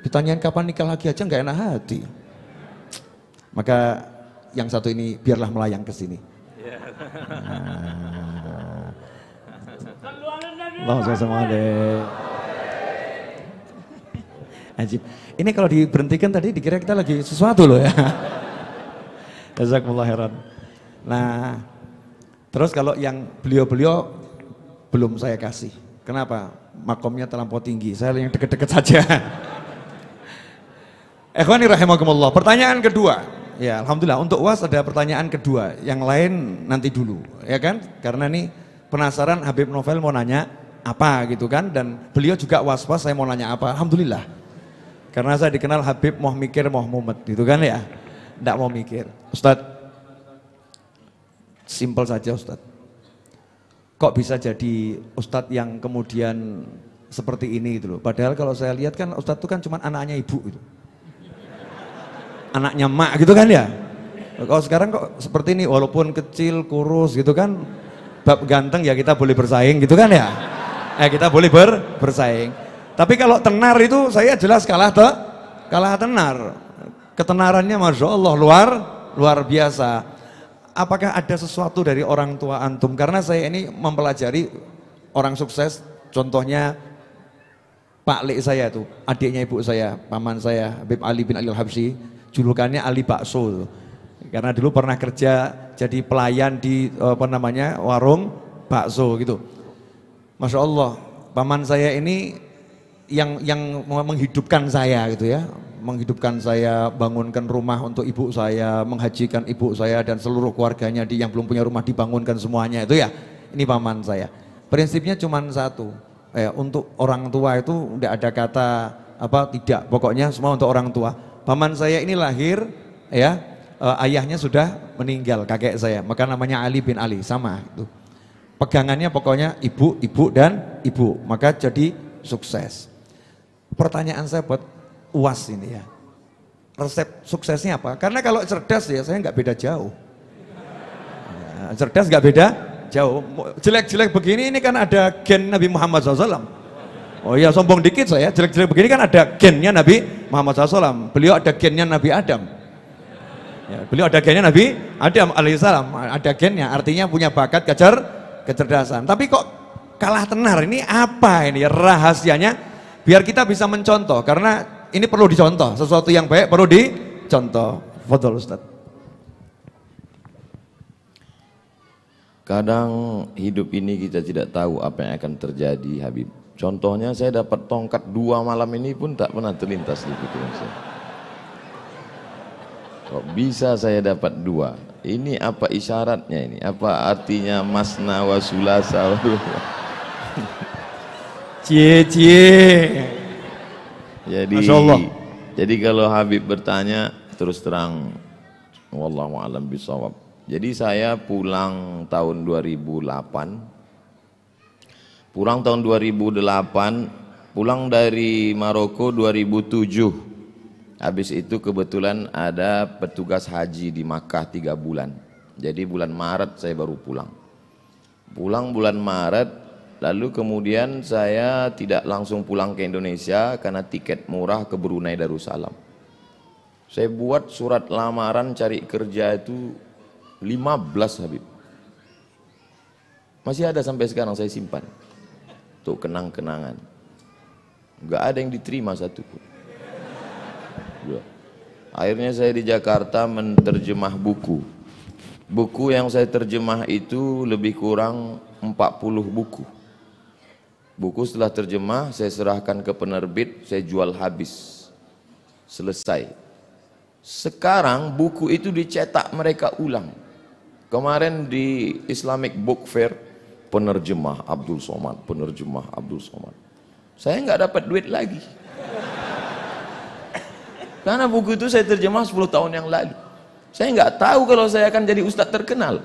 ditanyain kapan nikah lagi aja nggak enak hati maka yang satu ini biarlah melayang ke sini iya. nah. Allah Ajib. Ini kalau diberhentikan tadi dikira kita lagi sesuatu loh ya. Jazakumullah heran. Nah, terus kalau yang beliau-beliau belum saya kasih. Kenapa? Makomnya terlampau tinggi. Saya yang deket-deket saja. eh Ikhwani rahimakumullah. Pertanyaan kedua. Ya, alhamdulillah untuk was ada pertanyaan kedua. Yang lain nanti dulu, ya kan? Karena nih penasaran Habib Novel mau nanya apa gitu kan dan beliau juga was-was saya mau nanya apa. Alhamdulillah. Karena saya dikenal Habib mau mikir mau mumet gitu kan ya. Tidak mau mikir. Ustadz, simple saja Ustadz. Kok bisa jadi Ustadz yang kemudian seperti ini gitu loh. Padahal kalau saya lihat kan Ustadz itu kan cuma anaknya ibu gitu. Anaknya mak gitu kan ya. Kalau sekarang kok seperti ini walaupun kecil, kurus gitu kan. Bab ganteng ya kita boleh bersaing gitu kan ya. Eh kita boleh ber bersaing. Tapi kalau tenar itu saya jelas kalah te, kalah tenar. Ketenarannya masya Allah luar luar biasa. Apakah ada sesuatu dari orang tua antum? Karena saya ini mempelajari orang sukses, contohnya Pak Lek saya itu, adiknya ibu saya, paman saya, Habib Ali bin Ali Al-Habsyi, julukannya Ali Bakso. Karena dulu pernah kerja jadi pelayan di apa namanya warung bakso gitu. Masya Allah, paman saya ini yang yang menghidupkan saya gitu ya menghidupkan saya, bangunkan rumah untuk ibu saya, menghajikan ibu saya dan seluruh keluarganya di yang belum punya rumah dibangunkan semuanya itu ya. Ini paman saya. Prinsipnya cuma satu. eh, untuk orang tua itu tidak ada kata apa tidak. Pokoknya semua untuk orang tua. Paman saya ini lahir ya eh, ayahnya sudah meninggal kakek saya. Maka namanya Ali bin Ali sama itu. Pegangannya pokoknya ibu, ibu dan ibu. Maka jadi sukses. Pertanyaan saya buat UAS ini ya. Resep suksesnya apa? Karena kalau cerdas ya saya nggak beda jauh. Ya, cerdas nggak beda jauh. Jelek-jelek begini ini kan ada gen Nabi Muhammad SAW. Oh ya sombong dikit saya, jelek-jelek begini kan ada gennya Nabi Muhammad SAW. Beliau ada gennya Nabi Adam. Ya, beliau ada gennya Nabi Adam alaihissalam, ada gennya, artinya punya bakat kecer, kecerdasan. Tapi kok kalah tenar ini apa ini rahasianya? Biar kita bisa mencontoh karena ini perlu dicontoh, sesuatu yang baik perlu dicontoh. foto Ustaz. Kadang hidup ini kita tidak tahu apa yang akan terjadi Habib. Contohnya saya dapat tongkat dua malam ini pun tak pernah terlintas di pikiran saya. Kok bisa saya dapat dua? Ini apa isyaratnya ini? Apa artinya masna wa sulasa? Cie cie. Jadi Jadi kalau Habib bertanya terus terang wallahu alam bisawab. Jadi saya pulang tahun 2008. Pulang tahun 2008, pulang dari Maroko 2007. Habis itu kebetulan ada petugas haji di Makkah tiga bulan. Jadi bulan Maret saya baru pulang. Pulang bulan Maret Lalu kemudian saya tidak langsung pulang ke Indonesia karena tiket murah ke Brunei Darussalam. Saya buat surat lamaran cari kerja itu 15 Habib. Masih ada sampai sekarang saya simpan. tuh kenang-kenangan. Gak ada yang diterima satu pun. Akhirnya saya di Jakarta menerjemah buku. Buku yang saya terjemah itu lebih kurang 40 buku Buku setelah terjemah, saya serahkan ke penerbit, saya jual habis. Selesai. Sekarang buku itu dicetak mereka ulang. Kemarin di Islamic Book Fair, penerjemah Abdul Somad, penerjemah Abdul Somad. Saya nggak dapat duit lagi. Karena buku itu saya terjemah 10 tahun yang lalu. Saya nggak tahu kalau saya akan jadi ustadz terkenal.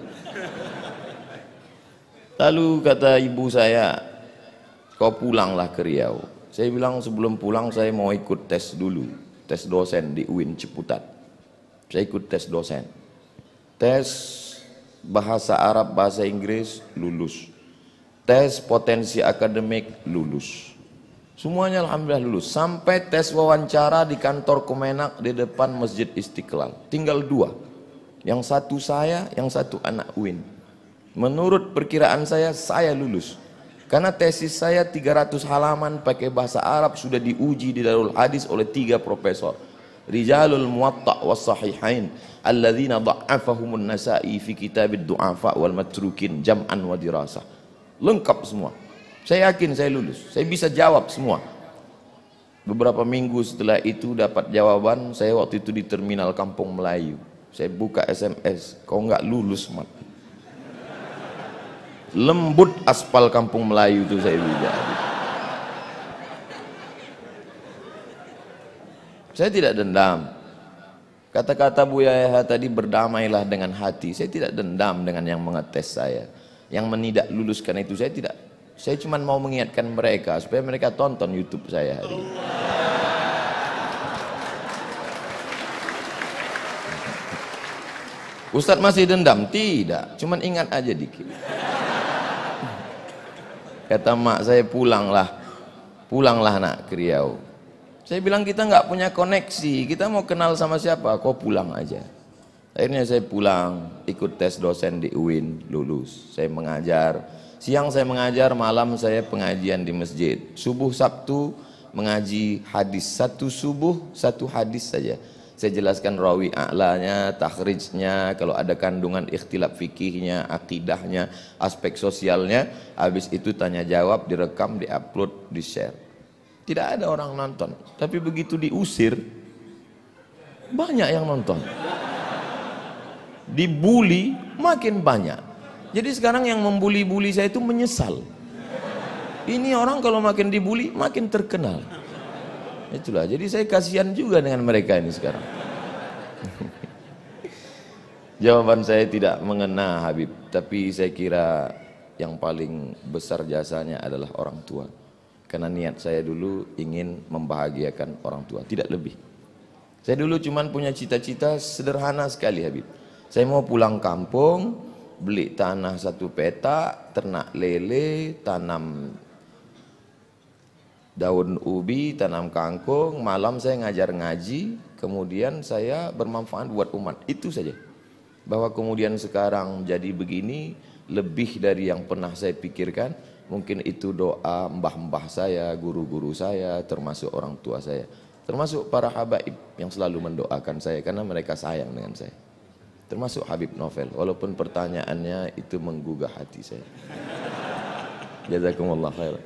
Lalu kata ibu saya, kau pulanglah ke Riau. Saya bilang sebelum pulang saya mau ikut tes dulu, tes dosen di UIN Ciputat. Saya ikut tes dosen. Tes bahasa Arab, bahasa Inggris, lulus. Tes potensi akademik, lulus. Semuanya Alhamdulillah lulus. Sampai tes wawancara di kantor Kemenak di depan Masjid Istiqlal. Tinggal dua. Yang satu saya, yang satu anak UIN. Menurut perkiraan saya, saya lulus. Karena tesis saya 300 halaman pakai bahasa Arab sudah diuji di Darul Hadis oleh tiga profesor. Rijalul Muwatta was Sahihain alladzina dha'afahumun Nasa'i fi kitabid du'afa wal matrukin jam'an wa dirasah. Lengkap semua. Saya yakin saya lulus. Saya bisa jawab semua. Beberapa minggu setelah itu dapat jawaban, saya waktu itu di terminal Kampung Melayu. Saya buka SMS, kau enggak lulus, mat lembut aspal kampung Melayu itu saya bilang. saya tidak dendam kata-kata Bu Yahya tadi berdamailah dengan hati saya tidak dendam dengan yang mengetes saya yang menidak luluskan itu saya tidak saya cuma mau mengingatkan mereka supaya mereka tonton YouTube saya hari ini. Ustadz masih dendam? Tidak, cuman ingat aja dikit. Kata mak saya pulanglah. Pulanglah nak Kriau. Saya bilang kita nggak punya koneksi, kita mau kenal sama siapa, kok pulang aja. Akhirnya saya pulang, ikut tes dosen di UIN, lulus. Saya mengajar, siang saya mengajar, malam saya pengajian di masjid. Subuh Sabtu mengaji hadis, satu subuh, satu hadis saja saya jelaskan rawi a'lanya, takhrijnya, kalau ada kandungan ikhtilaf fikihnya, akidahnya, aspek sosialnya. Habis itu tanya jawab, direkam, diupload, di-share. Tidak ada orang nonton. Tapi begitu diusir, banyak yang nonton. Dibully, makin banyak. Jadi sekarang yang membuli-buli saya itu menyesal. Ini orang kalau makin dibully, makin terkenal. Itulah. Jadi saya kasihan juga dengan mereka ini sekarang. Jawaban saya tidak mengena Habib, tapi saya kira yang paling besar jasanya adalah orang tua. Karena niat saya dulu ingin membahagiakan orang tua, tidak lebih. Saya dulu cuma punya cita-cita sederhana sekali Habib. Saya mau pulang kampung, beli tanah satu peta, ternak lele, tanam daun ubi, tanam kangkung, malam saya ngajar ngaji, kemudian saya bermanfaat buat umat. Itu saja. Bahwa kemudian sekarang jadi begini, lebih dari yang pernah saya pikirkan, mungkin itu doa mbah-mbah saya, guru-guru saya, termasuk orang tua saya. Termasuk para habaib yang selalu mendoakan saya karena mereka sayang dengan saya. Termasuk Habib Novel, walaupun pertanyaannya itu menggugah hati saya. Jazakumullah khairan.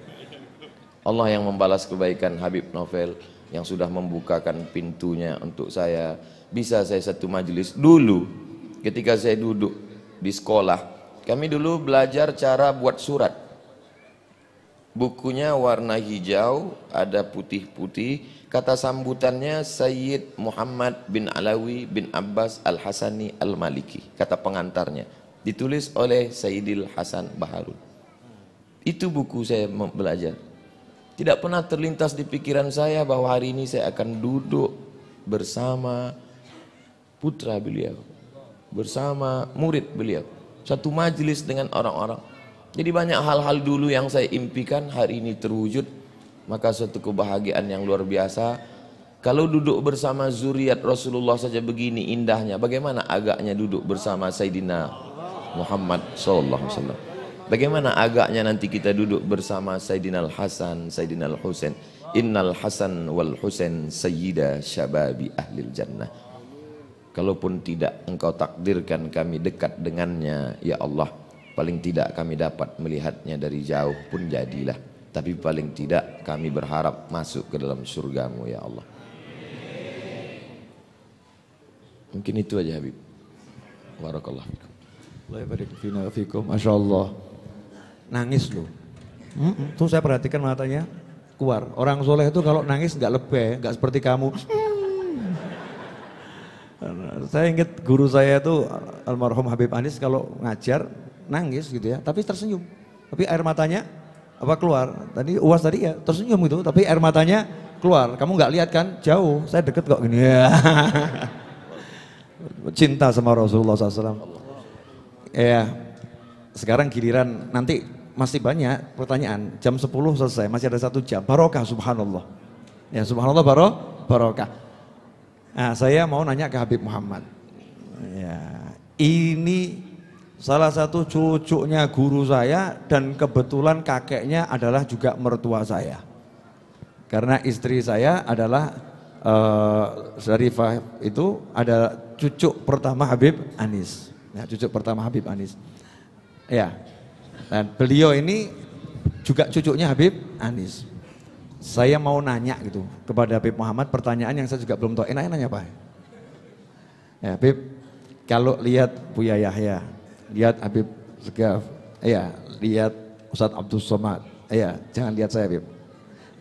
Allah yang membalas kebaikan Habib Novel yang sudah membukakan pintunya untuk saya. Bisa saya satu majelis dulu ketika saya duduk di sekolah. Kami dulu belajar cara buat surat. Bukunya warna hijau, ada putih-putih. Kata sambutannya Sayyid Muhammad bin Alawi bin Abbas Al-Hasani Al-Maliki. Kata pengantarnya. Ditulis oleh Sayyidil Hasan Baharul Itu buku saya belajar. Tidak pernah terlintas di pikiran saya bahwa hari ini saya akan duduk bersama putra beliau, bersama murid beliau, satu majelis dengan orang-orang. Jadi banyak hal-hal dulu yang saya impikan hari ini terwujud, maka suatu kebahagiaan yang luar biasa. Kalau duduk bersama zuriat Rasulullah saja begini indahnya, bagaimana agaknya duduk bersama Sayyidina Muhammad SAW. Bagaimana agaknya nanti kita duduk bersama Sayyidina Al-Hasan, Sayyidina Al-Husain. Innal Hasan wal Husain sayyida syababi ahlil jannah. Kalaupun tidak engkau takdirkan kami dekat dengannya, ya Allah, paling tidak kami dapat melihatnya dari jauh pun jadilah. Tapi paling tidak kami berharap masuk ke dalam surgamu ya Allah. Mungkin itu aja Habib. Barakallah fikum. Allah yabarik fikum. Masya Allah nangis loh. Mm-mm. Tuh saya perhatikan matanya keluar. Orang soleh itu kalau nangis nggak lebih, nggak seperti kamu. saya ingat guru saya itu almarhum Habib Anis kalau ngajar nangis gitu ya, tapi tersenyum. Tapi air matanya apa keluar? Tadi uas tadi ya tersenyum gitu, tapi air matanya keluar. Kamu nggak lihat kan? Jauh. Saya deket kok gini. Ya. Cinta sama Rasulullah SAW. Ya, sekarang giliran nanti masih banyak pertanyaan. Jam 10 selesai, masih ada satu jam. Barokah subhanallah. Ya subhanallah baro, barokah. Nah, saya mau nanya ke Habib Muhammad. Ya, ini salah satu cucunya guru saya dan kebetulan kakeknya adalah juga mertua saya. Karena istri saya adalah uh, eh, Syarifah itu ada cucu pertama Habib Anis. Ya, cucu pertama Habib Anis. Ya. Dan beliau ini juga cucunya Habib Anis. Saya mau nanya gitu kepada Habib Muhammad pertanyaan yang saya juga belum tahu. Enaknya nanya apa? Ya, Habib, kalau lihat Buya Yahya, lihat Habib Segaf, ya, lihat Ustadz Abdul Somad, ya, jangan lihat saya Habib.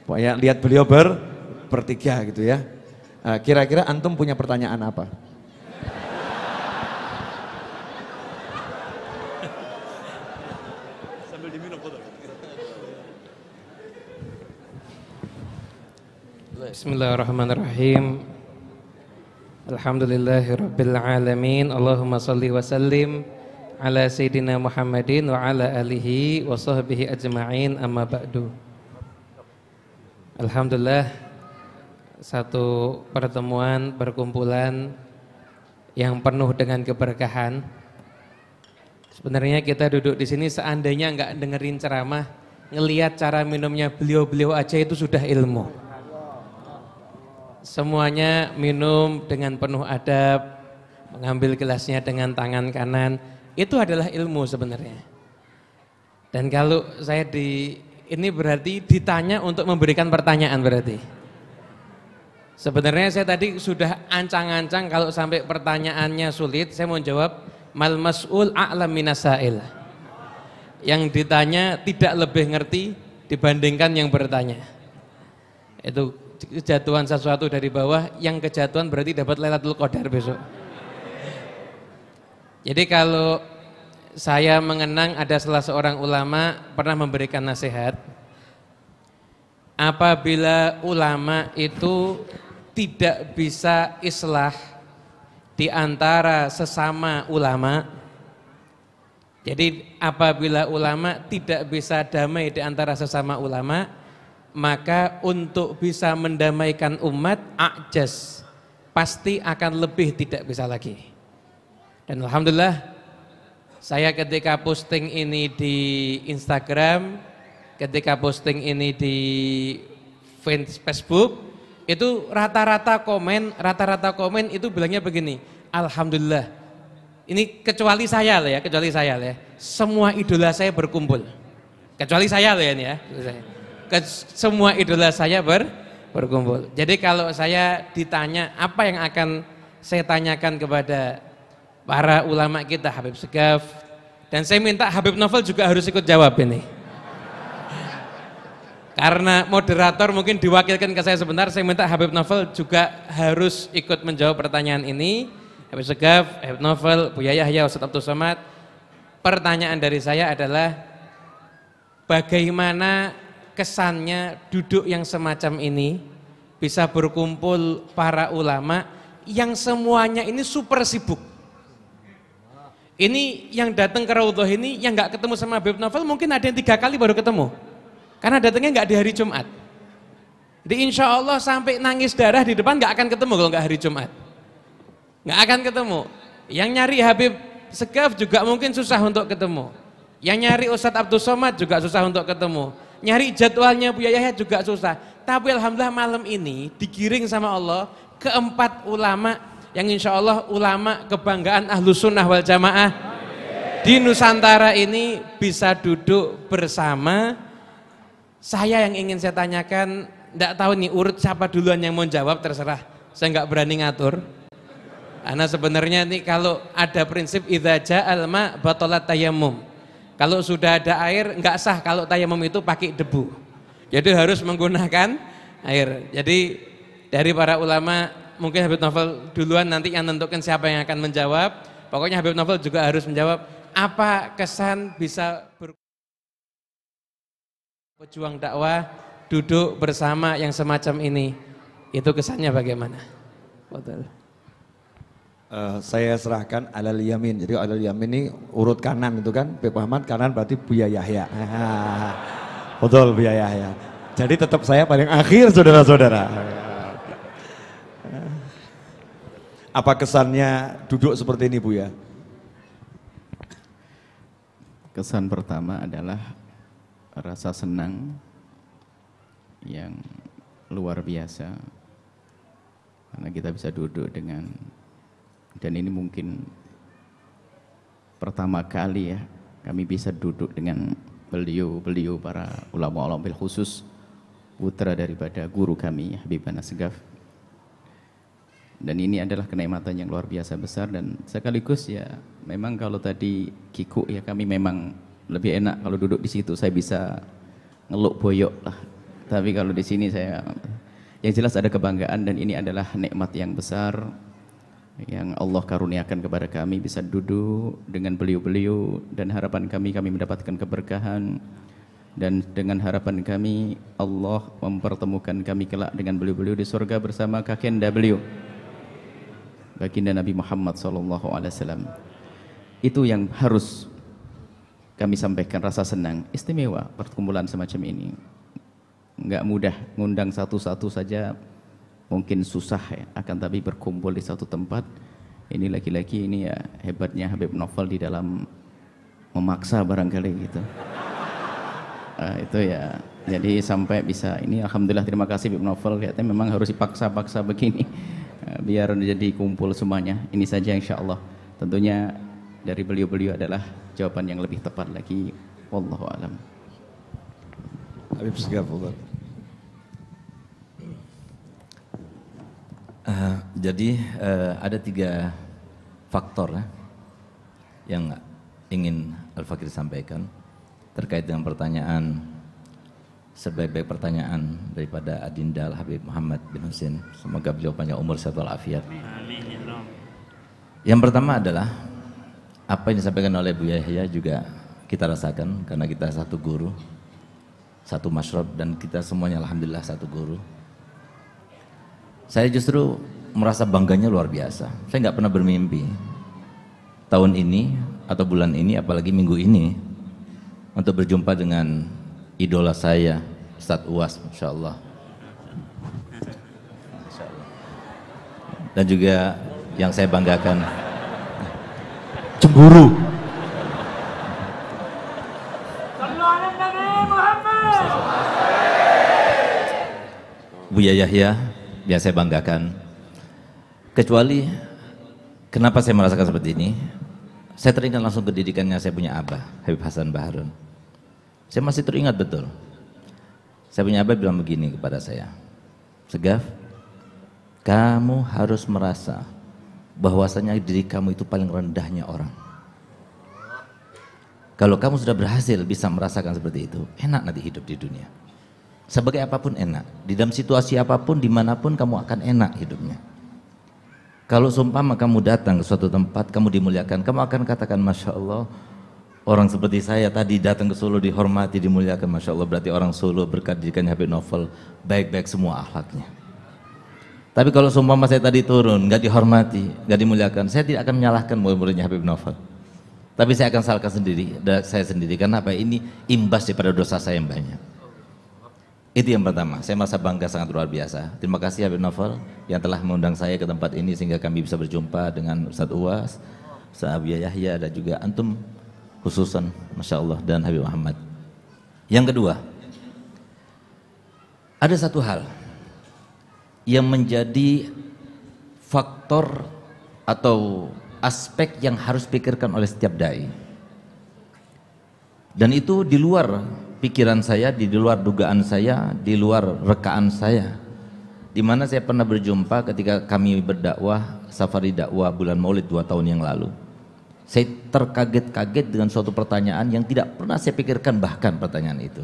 Pokoknya lihat beliau ber bertiga gitu ya. Eh, kira-kira antum punya pertanyaan apa? Bismillahirrahmanirrahim. Alhamdulillahirrabbilalamin. Allahumma salli wa sallim ala sayyidina Muhammadin wa ala alihi wa sahbihi ajma'in amma ba'du. Alhamdulillah satu pertemuan perkumpulan yang penuh dengan keberkahan. Sebenarnya kita duduk di sini seandainya nggak dengerin ceramah, ngeliat cara minumnya beliau-beliau aja itu sudah ilmu. Semuanya minum dengan penuh adab, mengambil gelasnya dengan tangan kanan. Itu adalah ilmu sebenarnya. Dan kalau saya di ini berarti ditanya untuk memberikan pertanyaan berarti. Sebenarnya saya tadi sudah ancang-ancang kalau sampai pertanyaannya sulit, saya mau jawab mal mas'ul a'lam minasail. Yang ditanya tidak lebih ngerti dibandingkan yang bertanya. Itu kejatuhan sesuatu dari bawah, yang kejatuhan berarti dapat Lailatul Qadar besok. Jadi kalau saya mengenang ada salah seorang ulama pernah memberikan nasihat, apabila ulama itu tidak bisa islah di antara sesama ulama, jadi apabila ulama tidak bisa damai di antara sesama ulama, maka untuk bisa mendamaikan umat ajas pasti akan lebih tidak bisa lagi dan Alhamdulillah saya ketika posting ini di Instagram ketika posting ini di Facebook itu rata-rata komen rata-rata komen itu bilangnya begini Alhamdulillah ini kecuali saya lah ya kecuali saya lah ya semua idola saya berkumpul kecuali saya lah ya ini ya semua idola saya ber, berkumpul. Jadi kalau saya ditanya apa yang akan saya tanyakan kepada para ulama kita Habib Segaf dan saya minta Habib Novel juga harus ikut jawab ini. Karena moderator mungkin diwakilkan ke saya sebentar, saya minta Habib Novel juga harus ikut menjawab pertanyaan ini. Habib Segaf, Habib Novel, Buya Yahya, Ustaz Abdul Somad. Pertanyaan dari saya adalah bagaimana kesannya duduk yang semacam ini bisa berkumpul para ulama yang semuanya ini super sibuk. Ini yang datang ke Raudhah ini yang nggak ketemu sama Habib Novel mungkin ada yang tiga kali baru ketemu. Karena datangnya nggak di hari Jumat. Jadi insya Allah sampai nangis darah di depan nggak akan ketemu kalau nggak hari Jumat. Nggak akan ketemu. Yang nyari Habib Segaf juga mungkin susah untuk ketemu. Yang nyari Ustadz Abdul Somad juga susah untuk ketemu. Nyari jadwalnya Buya Yahya juga susah. Tapi Alhamdulillah malam ini digiring sama Allah keempat ulama yang insya Allah ulama kebanggaan ahlu sunnah wal jamaah di Nusantara ini bisa duduk bersama saya yang ingin saya tanyakan tidak tahu nih urut siapa duluan yang mau jawab terserah saya nggak berani ngatur karena sebenarnya nih kalau ada prinsip idza ja'al ma batalat tayammum kalau sudah ada air, nggak sah kalau tayamum itu pakai debu. Jadi harus menggunakan air. Jadi dari para ulama, mungkin Habib Novel duluan nanti yang tentukan siapa yang akan menjawab. Pokoknya Habib Novel juga harus menjawab apa kesan bisa ber pejuang dakwah duduk bersama yang semacam ini. Itu kesannya bagaimana? Betul uh, saya serahkan alal yamin. Jadi alal yamin ini urut kanan itu kan. Pak Muhammad kanan berarti Buya Yahya. Betul Buya Yahya. Jadi tetap saya paling akhir saudara-saudara. Apa kesannya duduk seperti ini Buya? Kesan pertama adalah rasa senang yang luar biasa karena kita bisa duduk dengan dan ini mungkin pertama kali ya kami bisa duduk dengan beliau-beliau para ulama-ulama khusus putra daripada guru kami Habibana Segaf dan ini adalah kenikmatan yang luar biasa besar dan sekaligus ya memang kalau tadi kiku ya kami memang lebih enak kalau duduk di situ saya bisa ngeluk boyok lah tapi kalau di sini saya yang jelas ada kebanggaan dan ini adalah nikmat yang besar yang Allah karuniakan kepada kami bisa duduk dengan beliau-beliau dan harapan kami kami mendapatkan keberkahan dan dengan harapan kami Allah mempertemukan kami kelak dengan beliau-beliau di surga bersama kakenda beliau baginda Nabi Muhammad sallallahu alaihi wasallam itu yang harus kami sampaikan rasa senang istimewa perkumpulan semacam ini nggak mudah ngundang satu-satu saja mungkin susah ya, akan tapi berkumpul di satu tempat. Ini lagi-lagi ini ya hebatnya Habib Novel di dalam memaksa barangkali gitu. Nah, itu ya. Jadi sampai bisa ini alhamdulillah terima kasih Habib Novel katanya memang harus dipaksa-paksa begini eh, biar jadi kumpul semuanya. Ini saja insya Allah. Tentunya dari beliau-beliau adalah jawaban yang lebih tepat lagi. Wallahu'alam alam. Habib Segaf, Uh, jadi uh, ada tiga faktor ya, yang ingin Al Fakir sampaikan terkait dengan pertanyaan sebaik-baik pertanyaan daripada Adinda Al Habib Muhammad bin Husin. Semoga beliau panjang umur sehat walafiat. Yang pertama adalah apa yang disampaikan oleh Bu Yahya juga kita rasakan karena kita satu guru, satu masyarakat dan kita semuanya alhamdulillah satu guru. Saya justru merasa bangganya luar biasa. Saya nggak pernah bermimpi tahun ini atau bulan ini, apalagi minggu ini, untuk berjumpa dengan idola saya, Ustadz Uwas, masya Allah. Dan juga yang saya banggakan. Cemburu. Buya Yahya, yang saya banggakan. Kecuali kenapa saya merasakan seperti ini? Saya teringat langsung kedidikannya saya punya abah, Habib Hasan Baharun. Saya masih teringat betul. Saya punya abah bilang begini kepada saya. Segaf, kamu harus merasa bahwasanya diri kamu itu paling rendahnya orang. Kalau kamu sudah berhasil bisa merasakan seperti itu, enak nanti hidup di dunia. Sebagai apapun enak. Di dalam situasi apapun, dimanapun kamu akan enak hidupnya. Kalau mah kamu datang ke suatu tempat, kamu dimuliakan, kamu akan katakan, Masya Allah, orang seperti saya tadi datang ke Solo dihormati, dimuliakan, Masya Allah, berarti orang Solo berkat jadikan Habib Novel, baik-baik semua akhlaknya. Tapi kalau sumpah saya tadi turun, nggak dihormati, nggak dimuliakan, saya tidak akan menyalahkan murid-muridnya Habib Novel. Tapi saya akan salahkan sendiri, saya sendiri, karena apa ini imbas daripada dosa saya yang banyak. Itu yang pertama, saya merasa bangga sangat luar biasa. Terima kasih Habib Novel yang telah mengundang saya ke tempat ini sehingga kami bisa berjumpa dengan Ustaz Uwas, Ustaz Abu Yahya dan juga Antum khususan Masya Allah dan Habib Muhammad. Yang kedua, ada satu hal yang menjadi faktor atau aspek yang harus pikirkan oleh setiap dai. Dan itu di luar pikiran saya, di luar dugaan saya, di luar rekaan saya. Di mana saya pernah berjumpa ketika kami berdakwah safari dakwah bulan Maulid dua tahun yang lalu. Saya terkaget-kaget dengan suatu pertanyaan yang tidak pernah saya pikirkan bahkan pertanyaan itu.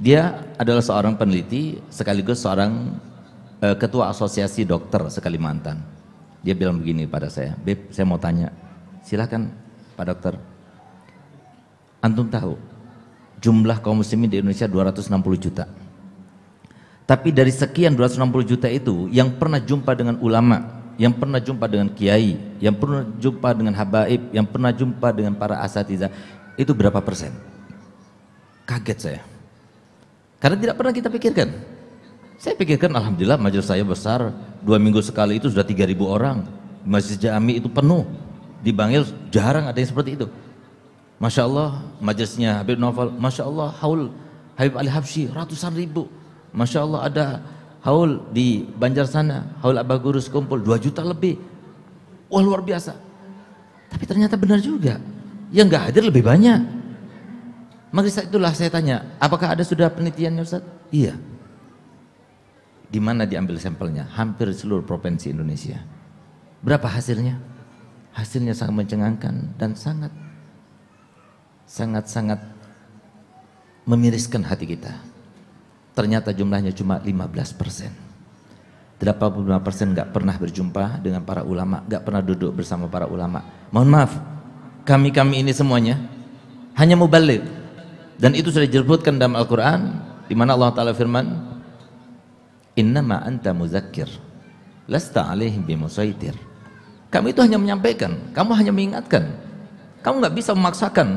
Dia adalah seorang peneliti sekaligus seorang uh, ketua asosiasi dokter sekalimantan. Dia bilang begini pada saya, Beb saya mau tanya, silahkan Pak Dokter. Antum tahu jumlah kaum muslimin di Indonesia 260 juta. Tapi dari sekian 260 juta itu yang pernah jumpa dengan ulama, yang pernah jumpa dengan kiai, yang pernah jumpa dengan habaib, yang pernah jumpa dengan para asatiza, itu berapa persen? Kaget saya. Karena tidak pernah kita pikirkan. Saya pikirkan alhamdulillah majelis saya besar, dua minggu sekali itu sudah 3000 orang. Masjid Jami itu penuh. Di jarang ada yang seperti itu. Masya Allah majelisnya Habib Novel, Masya Allah haul Habib Ali Habsyi ratusan ribu. Masya Allah ada haul di Banjar sana, haul Abah Gurus kumpul 2 juta lebih. Wah luar biasa. Tapi ternyata benar juga, yang nggak hadir lebih banyak. Maka saat itulah saya tanya, apakah ada sudah penelitiannya Ustaz? Iya. Di mana diambil sampelnya? Hampir seluruh provinsi Indonesia. Berapa hasilnya? Hasilnya sangat mencengangkan dan sangat sangat-sangat memiriskan hati kita. Ternyata jumlahnya cuma 15 persen. 85 persen nggak pernah berjumpa dengan para ulama, nggak pernah duduk bersama para ulama. Mohon maaf, kami-kami ini semuanya hanya mau balik. Dan itu sudah dijerbutkan dalam Al-Quran, di mana Allah Ta'ala firman, Innama anta muzakir, lasta alaihim bimusaitir. Kami itu hanya menyampaikan, kamu hanya mengingatkan. Kamu nggak bisa memaksakan,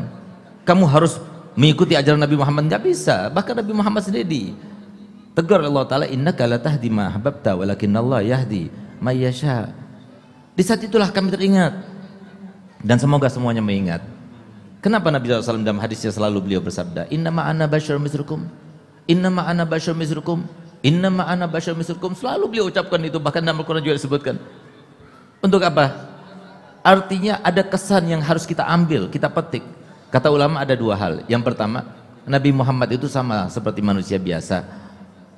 kamu harus mengikuti ajaran Nabi Muhammad nggak bisa bahkan Nabi Muhammad sendiri tegur Allah taala inna la di ma walakin Allah yahdi mayyasha di saat itulah kami teringat dan semoga semuanya mengingat kenapa Nabi SAW dalam hadisnya selalu beliau bersabda inna maana basyur misrukum inna maana basyur misrukum inna maana basyur misrukum selalu beliau ucapkan itu bahkan dalam Al-Qur'an juga disebutkan untuk apa artinya ada kesan yang harus kita ambil kita petik Kata ulama ada dua hal. Yang pertama, Nabi Muhammad itu sama seperti manusia biasa.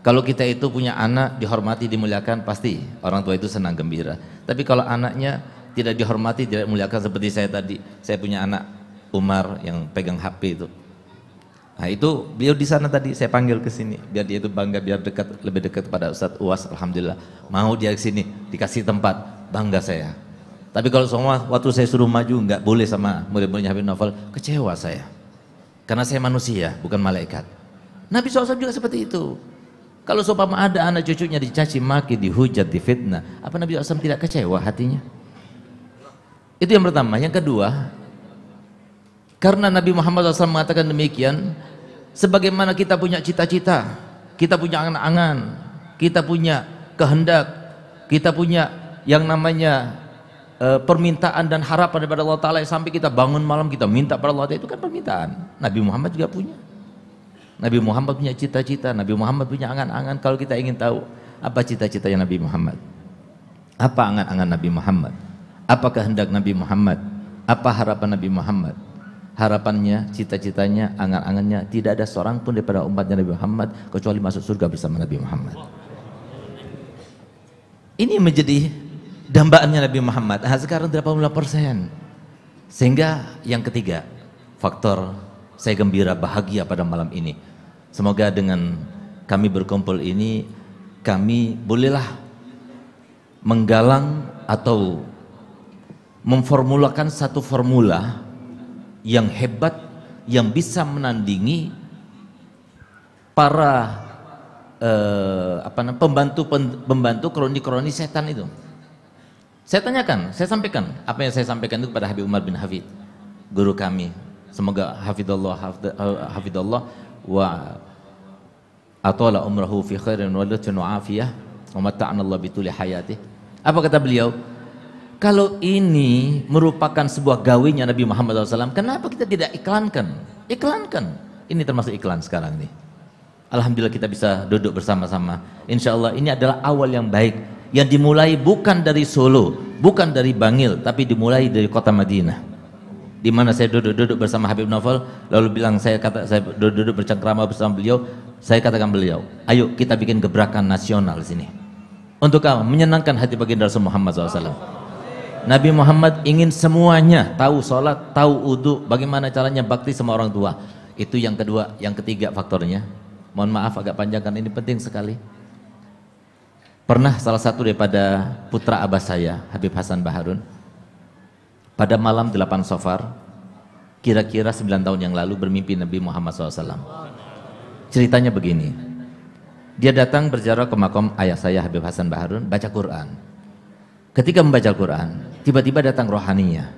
Kalau kita itu punya anak dihormati, dimuliakan, pasti orang tua itu senang gembira. Tapi kalau anaknya tidak dihormati, tidak dimuliakan seperti saya tadi. Saya punya anak Umar yang pegang HP itu. Nah itu beliau di sana tadi saya panggil ke sini biar dia itu bangga biar dekat lebih dekat kepada Ustadz Uwas, Alhamdulillah mau dia ke sini dikasih tempat bangga saya tapi kalau semua waktu saya suruh maju nggak boleh sama murid-muridnya Habib Novel, kecewa saya. Karena saya manusia, bukan malaikat. Nabi SAW juga seperti itu. Kalau seumpama ada anak cucunya dicaci maki, dihujat, difitnah, apa Nabi SAW tidak kecewa hatinya? Itu yang pertama. Yang kedua, karena Nabi Muhammad SAW mengatakan demikian, sebagaimana kita punya cita-cita, kita punya angan-angan, kita punya kehendak, kita punya yang namanya e, permintaan dan harapan daripada Allah Ta'ala sampai kita bangun malam kita minta pada Allah Ta'ala itu kan permintaan Nabi Muhammad juga punya Nabi Muhammad punya cita-cita Nabi Muhammad punya angan-angan kalau kita ingin tahu apa cita-citanya Nabi Muhammad apa angan-angan Nabi Muhammad apa kehendak Nabi Muhammad apa harapan Nabi Muhammad harapannya, cita-citanya, angan-angannya tidak ada seorang pun daripada umatnya Nabi Muhammad kecuali masuk surga bersama Nabi Muhammad. Ini menjadi dambaannya Nabi Muhammad nah, sekarang 80 persen sehingga yang ketiga faktor saya gembira bahagia pada malam ini semoga dengan kami berkumpul ini kami bolehlah menggalang atau memformulakan satu formula yang hebat yang bisa menandingi para eh, apa pembantu pembantu kroni-kroni setan itu. Saya tanyakan, saya sampaikan apa yang saya sampaikan itu kepada Habib Umar bin Hafid, guru kami. Semoga Hafidullah Hafidullah eh, wa atala umrahu fi khairin wa lutfin wa afiyah wa mata'ana Allah bituli hayati. Apa kata beliau? Kalau ini merupakan sebuah gawinya Nabi Muhammad SAW, kenapa kita tidak iklankan? Iklankan. Ini termasuk iklan sekarang nih. Alhamdulillah kita bisa duduk bersama-sama. Insya Allah ini adalah awal yang baik yang dimulai bukan dari Solo, bukan dari Bangil, tapi dimulai dari kota Madinah. Di mana saya duduk-duduk bersama Habib Novel, lalu bilang saya kata saya duduk-duduk bercengkrama bersama beliau, saya katakan beliau, ayo kita bikin gebrakan nasional sini. Untuk apa? Menyenangkan hati baginda Rasul Muhammad SAW. Nabi Muhammad ingin semuanya tahu sholat, tahu udu, bagaimana caranya bakti sama orang tua. Itu yang kedua, yang ketiga faktornya. Mohon maaf agak panjangkan ini penting sekali Pernah salah satu daripada putra abah saya, Habib Hasan Baharun, pada malam 8 Sofar, kira-kira sembilan tahun yang lalu bermimpi Nabi Muhammad SAW. Ceritanya begini, dia datang berjarak ke makam ayah saya Habib Hasan Baharun, baca Quran. Ketika membaca Quran, tiba-tiba datang rohaninya.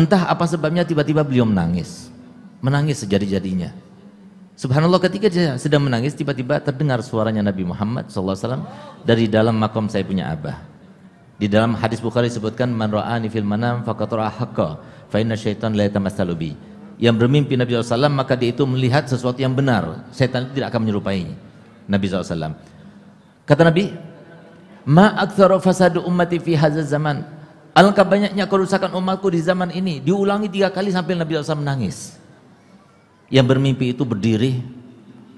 Entah apa sebabnya tiba-tiba beliau menangis. Menangis sejadi-jadinya Subhanallah ketika dia sedang menangis tiba-tiba terdengar suaranya Nabi Muhammad SAW dari dalam makom saya punya abah. Di dalam hadis Bukhari disebutkan man ra'ani fil manam faqad ra'a fa inna syaitan la yatamassalu bi. Yang bermimpi Nabi SAW maka dia itu melihat sesuatu yang benar. Setan itu tidak akan menyerupainya. Nabi SAW. Kata Nabi, ma aktsara fasadu ummati fi hadzal zaman. Alangkah banyaknya kerusakan umatku di zaman ini. Diulangi tiga kali sampai Nabi SAW menangis yang bermimpi itu berdiri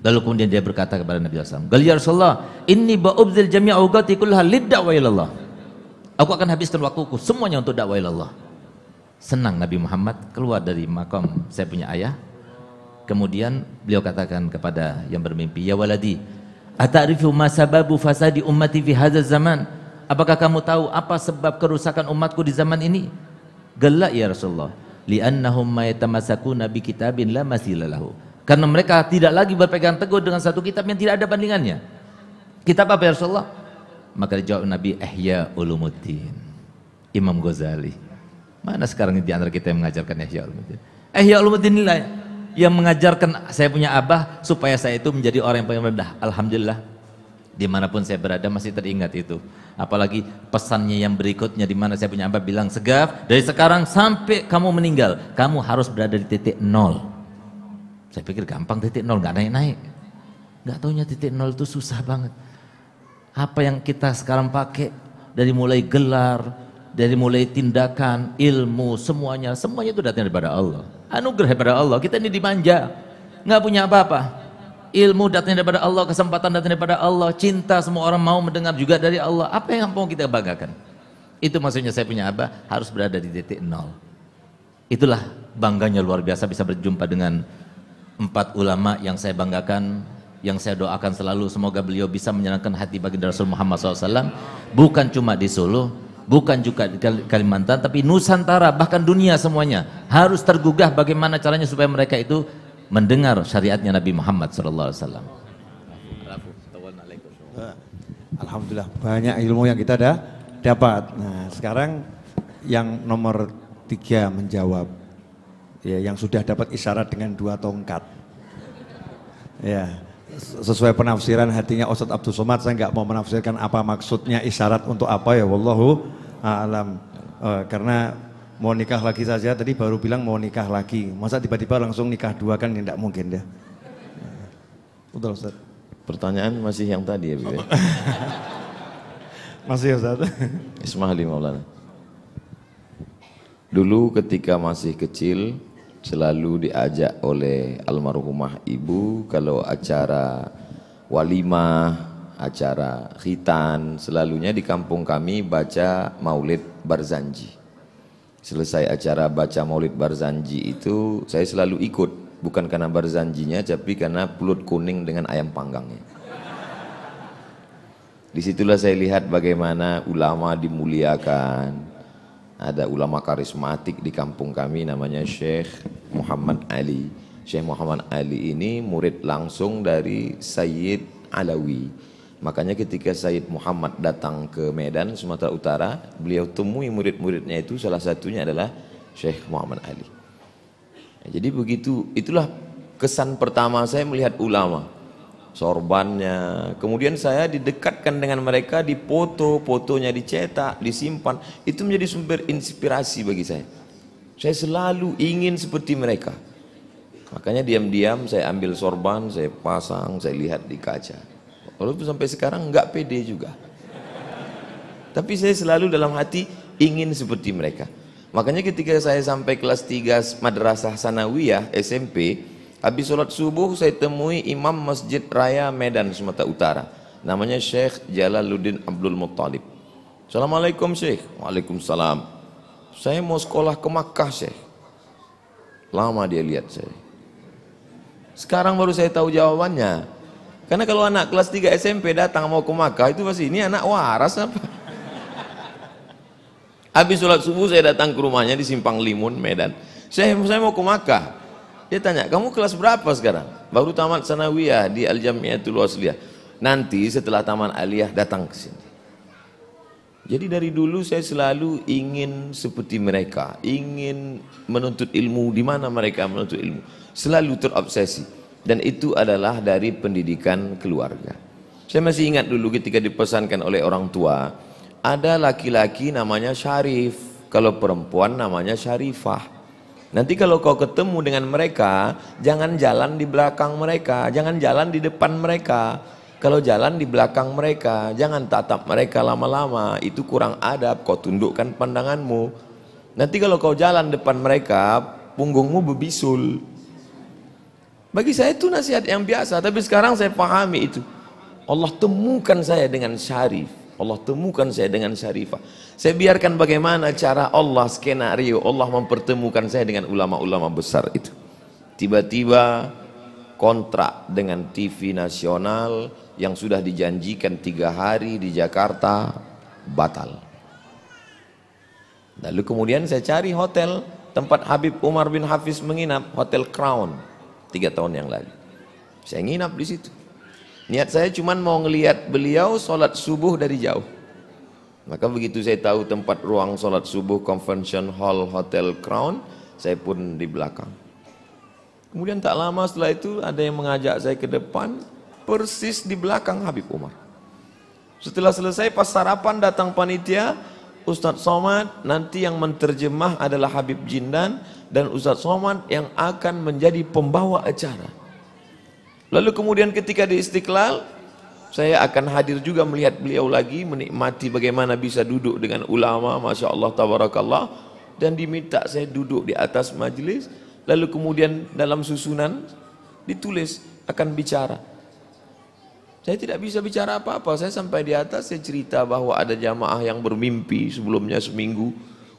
lalu kemudian dia berkata kepada Nabi SAW Gali ya Rasulullah inni ba'ubzil jami'a ugati kullaha lidda'wa ilallah aku akan habiskan waktuku semuanya untuk dakwah ilallah senang Nabi Muhammad keluar dari makam saya punya ayah kemudian beliau katakan kepada yang bermimpi ya waladi atarifu ma sababu fasadi ummati fi hadzal zaman apakah kamu tahu apa sebab kerusakan umatku di zaman ini gelak ya Rasulullah li'annahum mayatamasakuna bi kitabin la masilalahu. Karena mereka tidak lagi berpegang teguh dengan satu kitab yang tidak ada bandingannya. Kitab apa ya Rasulullah? Maka dijawab Nabi Ihya Ulumuddin. Imam Ghazali. Mana sekarang di antara kita yang mengajarkan Ihya Ulumuddin? Ihya Ulumuddin inilah yang mengajarkan saya punya abah supaya saya itu menjadi orang yang paling rendah. Alhamdulillah dimanapun saya berada masih teringat itu. Apalagi pesannya yang berikutnya di mana saya punya abah bilang segaf dari sekarang sampai kamu meninggal kamu harus berada di titik nol. Saya pikir gampang titik nol nggak naik naik. Nggak taunya titik nol itu susah banget. Apa yang kita sekarang pakai dari mulai gelar, dari mulai tindakan, ilmu, semuanya, semuanya itu datang daripada Allah. Anugerah daripada Allah. Kita ini dimanja, nggak punya apa-apa ilmu datangnya daripada Allah, kesempatan datangnya daripada Allah, cinta semua orang mau mendengar juga dari Allah. Apa yang mau kita banggakan? Itu maksudnya saya punya apa? harus berada di titik nol. Itulah bangganya luar biasa bisa berjumpa dengan empat ulama yang saya banggakan, yang saya doakan selalu semoga beliau bisa menyenangkan hati bagi Rasul Muhammad SAW. Bukan cuma di Solo, bukan juga di Kalimantan, tapi Nusantara bahkan dunia semuanya harus tergugah bagaimana caranya supaya mereka itu mendengar syariatnya Nabi Muhammad sallallahu alaihi wasallam. Eh, alhamdulillah banyak ilmu yang kita dah dapat. Nah sekarang yang nomor tiga menjawab ya yang sudah dapat isyarat dengan dua tongkat. Ya sesuai penafsiran hatinya Ustaz Abdul Somad saya nggak mau menafsirkan apa maksudnya isyarat untuk apa ya wallahu a'lam uh, karena mau nikah lagi saja tadi baru bilang mau nikah lagi masa tiba-tiba langsung nikah dua kan tidak mungkin ya betul Ustaz pertanyaan masih yang tadi ya Bibi ya? masih Ustaz Ismahli Maulana dulu ketika masih kecil selalu diajak oleh almarhumah ibu kalau acara walimah acara khitan selalunya di kampung kami baca maulid barzanji selesai acara baca maulid Barzanji itu saya selalu ikut bukan karena Barzanjinya tapi karena pulut kuning dengan ayam panggangnya disitulah saya lihat bagaimana ulama dimuliakan ada ulama karismatik di kampung kami namanya Syekh Muhammad Ali Syekh Muhammad Ali ini murid langsung dari Sayyid Alawi Makanya ketika Said Muhammad datang ke Medan, Sumatera Utara, beliau temui murid-muridnya itu salah satunya adalah Syekh Muhammad Ali. Ya, jadi begitu, itulah kesan pertama saya melihat ulama. Sorbannya, kemudian saya didekatkan dengan mereka, dipoto, fotonya dicetak, disimpan. Itu menjadi sumber inspirasi bagi saya. Saya selalu ingin seperti mereka. Makanya diam-diam saya ambil sorban, saya pasang, saya lihat di kaca. Walaupun sampai sekarang nggak pede juga. Tapi saya selalu dalam hati ingin seperti mereka. Makanya ketika saya sampai kelas 3 Madrasah Sanawiyah SMP, habis sholat subuh saya temui imam Masjid Raya Medan Sumatera Utara. Namanya Syekh Jalaluddin Abdul Muttalib. Assalamualaikum Syekh. Waalaikumsalam. Saya mau sekolah ke Makkah Syekh. Lama dia lihat saya. Sekarang baru saya tahu jawabannya. Karena kalau anak kelas 3 SMP datang mau ke Makkah itu pasti ini anak waras apa? Habis sholat subuh saya datang ke rumahnya di Simpang Limun, Medan. Saya, saya mau ke Makkah. Dia tanya, kamu kelas berapa sekarang? Baru tamat sanawiyah di al Jamiatul Wasliyah. Nanti setelah tamat aliyah datang ke sini. Jadi dari dulu saya selalu ingin seperti mereka, ingin menuntut ilmu di mana mereka menuntut ilmu. Selalu terobsesi. Dan itu adalah dari pendidikan keluarga. Saya masih ingat dulu ketika dipesankan oleh orang tua, ada laki-laki namanya Syarif, kalau perempuan namanya Syarifah. Nanti kalau kau ketemu dengan mereka, jangan jalan di belakang mereka, jangan jalan di depan mereka. Kalau jalan di belakang mereka, jangan tatap mereka lama-lama, itu kurang adab, kau tundukkan pandanganmu. Nanti kalau kau jalan depan mereka, punggungmu bebisul. Bagi saya itu nasihat yang biasa, tapi sekarang saya pahami itu. Allah temukan saya dengan syarif. Allah temukan saya dengan syarifah. Saya biarkan bagaimana cara Allah skenario Allah mempertemukan saya dengan ulama-ulama besar itu. Tiba-tiba kontrak dengan TV nasional yang sudah dijanjikan tiga hari di Jakarta batal. Lalu kemudian saya cari hotel tempat Habib Umar bin Hafiz menginap, Hotel Crown tiga tahun yang lalu. Saya nginap di situ. Niat saya cuma mau ngelihat beliau sholat subuh dari jauh. Maka begitu saya tahu tempat ruang sholat subuh Convention Hall Hotel Crown, saya pun di belakang. Kemudian tak lama setelah itu ada yang mengajak saya ke depan, persis di belakang Habib Umar. Setelah selesai pas sarapan datang panitia, Ustadz Somad, nanti yang menterjemah adalah Habib Jindan dan Ustadz Somad yang akan menjadi pembawa acara. Lalu kemudian ketika di Istiqlal, saya akan hadir juga melihat beliau lagi, menikmati bagaimana bisa duduk dengan ulama, Masya Allah, Tabarakallah. Dan diminta saya duduk di atas majelis, lalu kemudian dalam susunan ditulis akan bicara. Saya tidak bisa bicara apa-apa. Saya sampai di atas saya cerita bahwa ada jamaah yang bermimpi sebelumnya seminggu.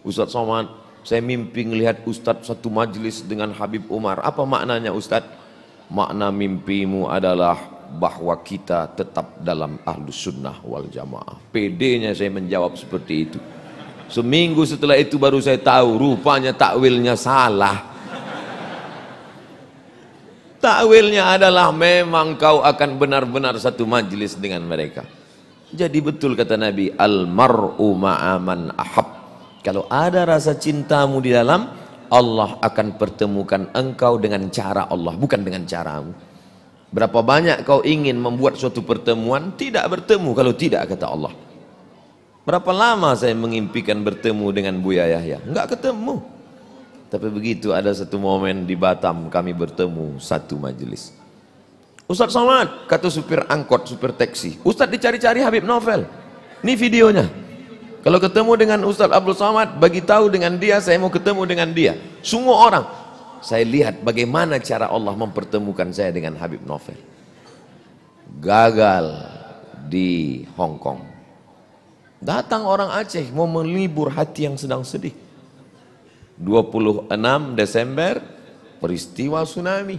Ustadz Somad, saya mimpi ngelihat Ustadz satu majelis dengan Habib Umar. Apa maknanya Ustadz? Makna mimpimu adalah bahwa kita tetap dalam ahlus sunnah wal jamaah. PD-nya saya menjawab seperti itu. Seminggu setelah itu baru saya tahu rupanya takwilnya salah. Takwilnya adalah memang kau akan benar-benar satu majlis dengan mereka. Jadi betul kata Nabi, almaru ma'aman ahab. Kalau ada rasa cintamu di dalam, Allah akan pertemukan engkau dengan cara Allah, bukan dengan caramu. Berapa banyak kau ingin membuat suatu pertemuan, tidak bertemu kalau tidak kata Allah. Berapa lama saya mengimpikan bertemu dengan Buya Yahya? Enggak ketemu. Tapi begitu ada satu momen di Batam kami bertemu satu majelis. Ustaz Somad, kata supir angkot, supir teksi Ustaz dicari-cari Habib Novel. Ini videonya. Kalau ketemu dengan Ustaz Abdul Somad, bagi tahu dengan dia, saya mau ketemu dengan dia. Semua orang. Saya lihat bagaimana cara Allah mempertemukan saya dengan Habib Novel. Gagal di Hong Kong. Datang orang Aceh mau melibur hati yang sedang sedih. 26 Desember peristiwa tsunami.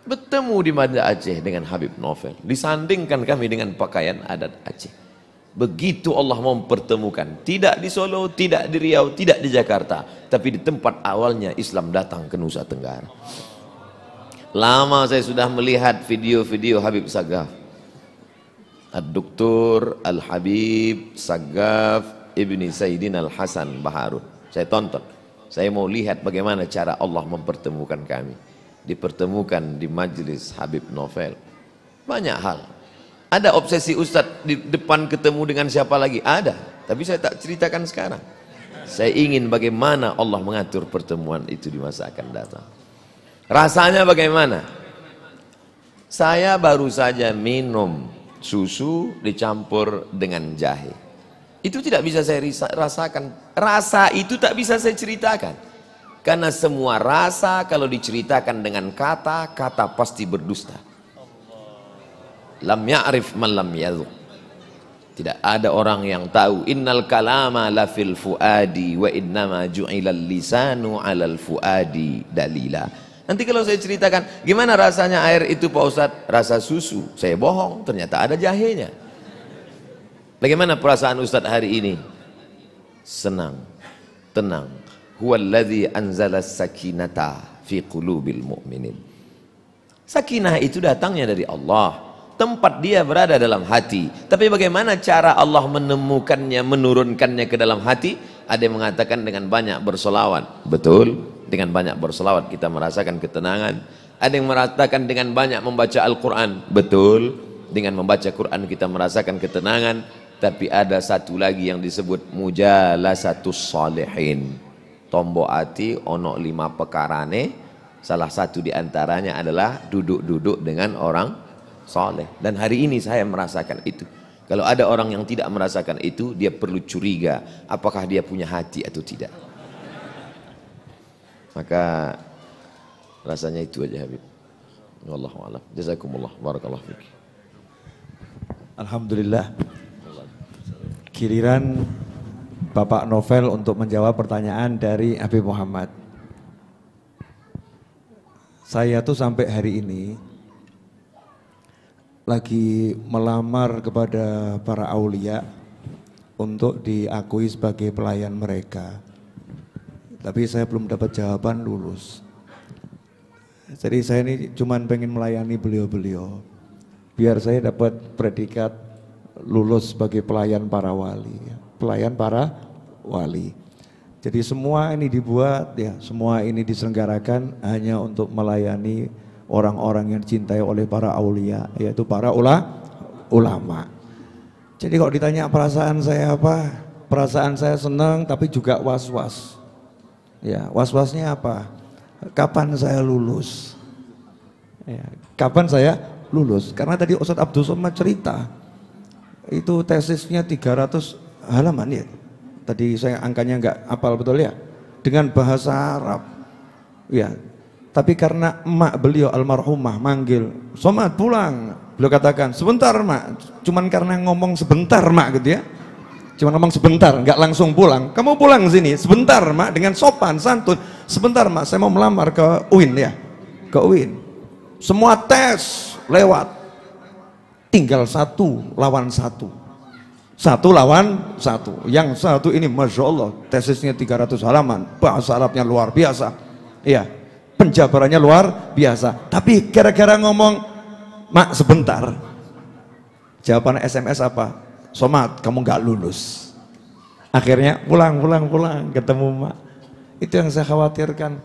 Bertemu di Banda Aceh dengan Habib Novel. Disandingkan kami dengan pakaian adat Aceh. Begitu Allah mempertemukan. Tidak di Solo, tidak di Riau, tidak di Jakarta. Tapi di tempat awalnya Islam datang ke Nusa Tenggara. Lama saya sudah melihat video-video Habib Sagaf. ad duktur Al-Habib Sagaf Ibni Sayyidin Al-Hasan Baharun. Saya tonton. Saya mau lihat bagaimana cara Allah mempertemukan kami. Dipertemukan di majelis Habib Novel. Banyak hal. Ada obsesi Ustadz di depan ketemu dengan siapa lagi? Ada. Tapi saya tak ceritakan sekarang. Saya ingin bagaimana Allah mengatur pertemuan itu di masa akan datang. Rasanya bagaimana? Saya baru saja minum susu dicampur dengan jahe. Itu tidak bisa saya rasakan. Rasa itu tak bisa saya ceritakan. Karena semua rasa kalau diceritakan dengan kata, kata pasti berdusta. Lam ya'rif man lam yadhu. Tidak ada orang yang tahu innal kalama la fil fuadi wa innama ju'ilal lisanu 'alal fuadi dalila. Nanti kalau saya ceritakan, gimana rasanya air itu Pak Ustadz? Rasa susu. Saya bohong, ternyata ada jahenya. Bagaimana perasaan Ustadz hari ini? Senang, tenang. Huwallazi anzala sakinata fi qulubil mu'minin. Sakinah itu datangnya dari Allah. Tempat dia berada dalam hati. Tapi bagaimana cara Allah menemukannya, menurunkannya ke dalam hati? Ada yang mengatakan dengan banyak bersolawat. Betul, dengan banyak bersolawat kita merasakan ketenangan. Ada yang merasakan dengan banyak membaca Al-Quran. Betul, dengan membaca Quran kita merasakan ketenangan tapi ada satu lagi yang disebut mujalasatus salihin tombo ati onok lima pekarane salah satu diantaranya adalah duduk-duduk dengan orang soleh dan hari ini saya merasakan itu kalau ada orang yang tidak merasakan itu dia perlu curiga apakah dia punya hati atau tidak maka rasanya itu aja Habib Wallahu'alam Jazakumullah. Barakallahu Alhamdulillah giliran Bapak Novel untuk menjawab pertanyaan dari Abi Muhammad. Saya tuh sampai hari ini lagi melamar kepada para aulia untuk diakui sebagai pelayan mereka. Tapi saya belum dapat jawaban lulus. Jadi saya ini cuman pengen melayani beliau-beliau. Biar saya dapat predikat lulus sebagai pelayan para wali, ya. pelayan para wali. Jadi semua ini dibuat ya, semua ini diselenggarakan hanya untuk melayani orang-orang yang dicintai oleh para aulia, yaitu para ula, ulama. Jadi kalau ditanya perasaan saya apa? Perasaan saya senang tapi juga was-was. Ya, was-wasnya apa? Kapan saya lulus? Ya, kapan saya lulus? Karena tadi Ustadz Abdul Somad cerita, itu tesisnya 300 halaman ya. Tadi saya angkanya nggak apal betul ya. Dengan bahasa Arab. Ya. Tapi karena emak beliau almarhumah manggil, "Somad pulang." Beliau katakan, "Sebentar, Mak." Cuman karena ngomong sebentar, Mak gitu ya. cuman ngomong sebentar, nggak langsung pulang. Kamu pulang sini, sebentar, Mak, dengan sopan, santun. Sebentar, Mak, saya mau melamar ke UIN ya. Ke UIN. Semua tes lewat tinggal satu lawan satu. Satu lawan satu. Yang satu ini Masya Allah tesisnya 300 halaman. Bahasa Arabnya luar biasa. Iya. Penjabarannya luar biasa. Tapi kira-kira ngomong, Mak sebentar. Jawaban SMS apa? Somat, kamu gak lulus. Akhirnya pulang, pulang, pulang. Ketemu Mak. Itu yang saya khawatirkan.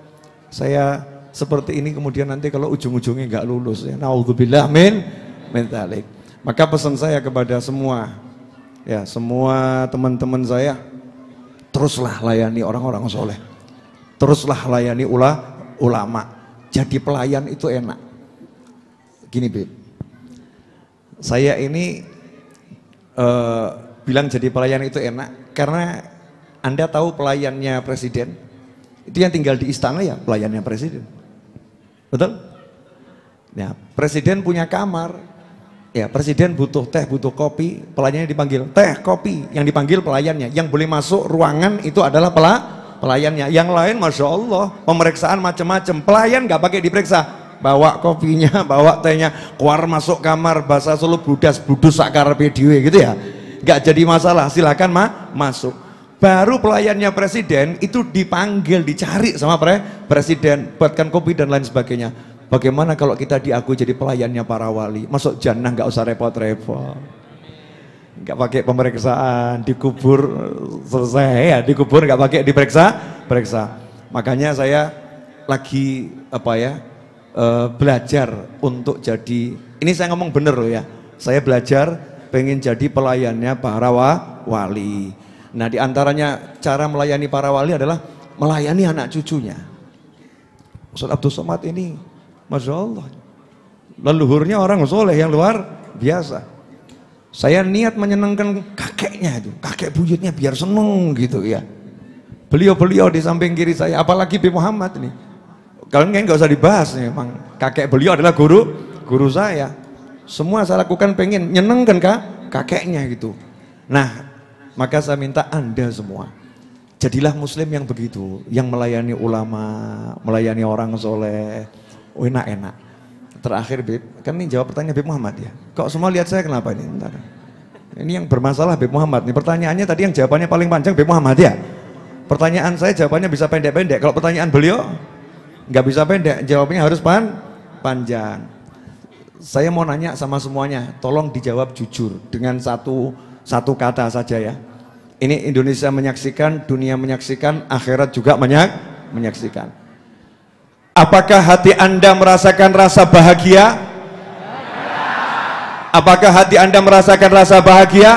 Saya seperti ini kemudian nanti kalau ujung-ujungnya gak lulus ya. Naudzubillah, min mentalik. Maka pesan saya kepada semua, ya semua teman-teman saya, teruslah layani orang-orang soleh. Teruslah layani ula, ulama. Jadi pelayan itu enak. Gini, Bib, Saya ini uh, bilang jadi pelayan itu enak karena Anda tahu pelayannya presiden itu yang tinggal di istana ya pelayannya presiden. Betul? Ya, presiden punya kamar, Ya, presiden butuh teh, butuh kopi, pelayannya dipanggil. Teh, kopi, yang dipanggil pelayannya. Yang boleh masuk ruangan itu adalah pela pelayannya. Yang lain, Masya Allah, pemeriksaan macam-macam. Pelayan nggak pakai diperiksa. Bawa kopinya, bawa tehnya, keluar masuk kamar, bahasa solo budas, budus, sakar, pediwe gitu ya. Nggak jadi masalah, silahkan ma masuk. Baru pelayannya presiden itu dipanggil, dicari sama pre presiden, buatkan kopi dan lain sebagainya Bagaimana kalau kita diaku jadi pelayannya para wali? Masuk jannah nggak usah repot-repot. Nggak pakai pemeriksaan, dikubur selesai ya, dikubur nggak pakai diperiksa, periksa. Makanya saya lagi apa ya eh, belajar untuk jadi. Ini saya ngomong bener loh ya. Saya belajar pengen jadi pelayannya para wali. Nah diantaranya cara melayani para wali adalah melayani anak cucunya. Ustaz Abdul Somad ini Masya Allah. Leluhurnya orang soleh yang luar biasa. Saya niat menyenangkan kakeknya itu, kakek buyutnya biar seneng gitu ya. Beliau-beliau di samping kiri saya, apalagi B Muhammad nih. Kalian gak usah dibahas nih, emang kakek beliau adalah guru guru saya. Semua saya lakukan pengen nyenengkan kak kakeknya gitu. Nah, maka saya minta anda semua jadilah muslim yang begitu, yang melayani ulama, melayani orang soleh, enak-enak. Terakhir Bib, kan ini jawab pertanyaan Bib Muhammad ya. Kok semua lihat saya kenapa ini? Bentar. Ini yang bermasalah Bib Muhammad Ini Pertanyaannya tadi yang jawabannya paling panjang Bib Muhammad ya. Pertanyaan saya jawabannya bisa pendek-pendek. Kalau pertanyaan beliau nggak bisa pendek, jawabnya harus pan panjang. Saya mau nanya sama semuanya, tolong dijawab jujur dengan satu satu kata saja ya. Ini Indonesia menyaksikan, dunia menyaksikan, akhirat juga menyak, menyaksikan. Apakah hati Anda merasakan rasa bahagia? Apakah hati Anda merasakan rasa bahagia?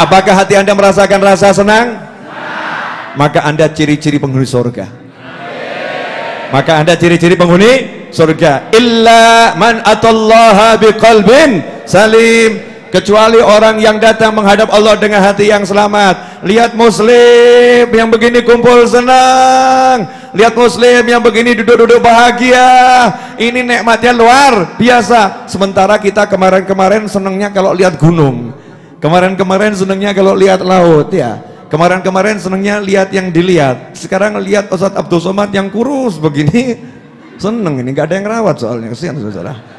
Apakah hati Anda merasakan rasa senang? Maka Anda ciri-ciri penghuni surga. Maka Anda ciri-ciri penghuni surga. Illa man atallaha biqalbin salim kecuali orang yang datang menghadap Allah dengan hati yang selamat lihat muslim yang begini kumpul senang lihat muslim yang begini duduk-duduk bahagia ini nikmatnya luar biasa sementara kita kemarin-kemarin senangnya kalau lihat gunung kemarin-kemarin senangnya kalau lihat laut ya kemarin-kemarin senangnya lihat yang dilihat sekarang lihat Ustadz Abdul Somad yang kurus begini seneng ini gak ada yang rawat soalnya kesian saudara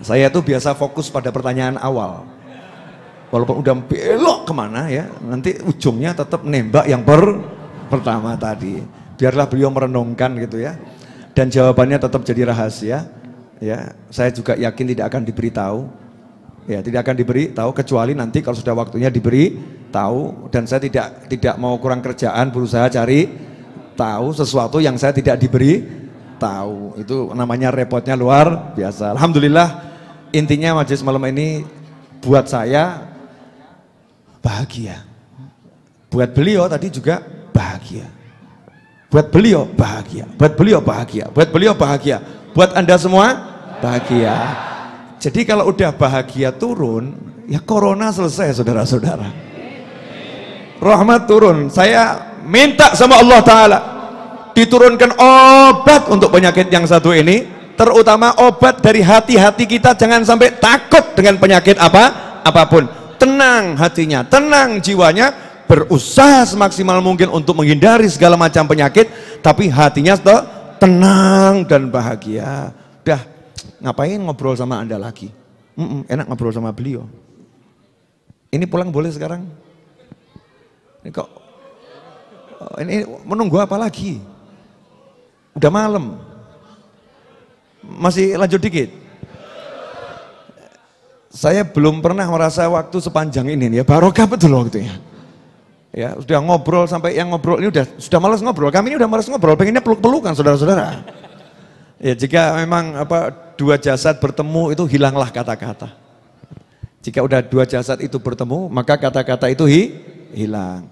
Saya tuh biasa fokus pada pertanyaan awal. Walaupun udah belok kemana ya, nanti ujungnya tetap nembak yang per pertama tadi. Biarlah beliau merenungkan gitu ya. Dan jawabannya tetap jadi rahasia. Ya, saya juga yakin tidak akan diberitahu. Ya, tidak akan diberi tahu kecuali nanti kalau sudah waktunya diberi tahu dan saya tidak tidak mau kurang kerjaan berusaha cari tahu sesuatu yang saya tidak diberi tahu. Itu namanya repotnya luar biasa. Alhamdulillah intinya majelis malam ini buat saya bahagia. Buat beliau tadi juga bahagia. Buat beliau bahagia. Buat beliau bahagia. Buat beliau bahagia. Buat Anda semua bahagia. Jadi kalau udah bahagia turun, ya corona selesai saudara-saudara. Rahmat turun. Saya minta sama Allah Ta'ala diturunkan obat untuk penyakit yang satu ini terutama obat dari hati-hati kita jangan sampai takut dengan penyakit apa apapun tenang hatinya tenang jiwanya berusaha semaksimal mungkin untuk menghindari segala macam penyakit tapi hatinya tetap tenang dan bahagia dah ngapain ngobrol sama anda lagi mm -mm, enak ngobrol sama beliau ini pulang boleh sekarang ini kok oh, ini menunggu apa lagi udah malam masih lanjut dikit. Saya belum pernah merasa waktu sepanjang ini ya barokah betul ya. Ya, sudah ngobrol sampai yang ngobrol ini udah sudah malas ngobrol. Kami ini udah malas ngobrol, pengennya peluk-pelukan saudara-saudara. Ya, jika memang apa dua jasad bertemu itu hilanglah kata-kata. Jika udah dua jasad itu bertemu, maka kata-kata itu hi, hilang.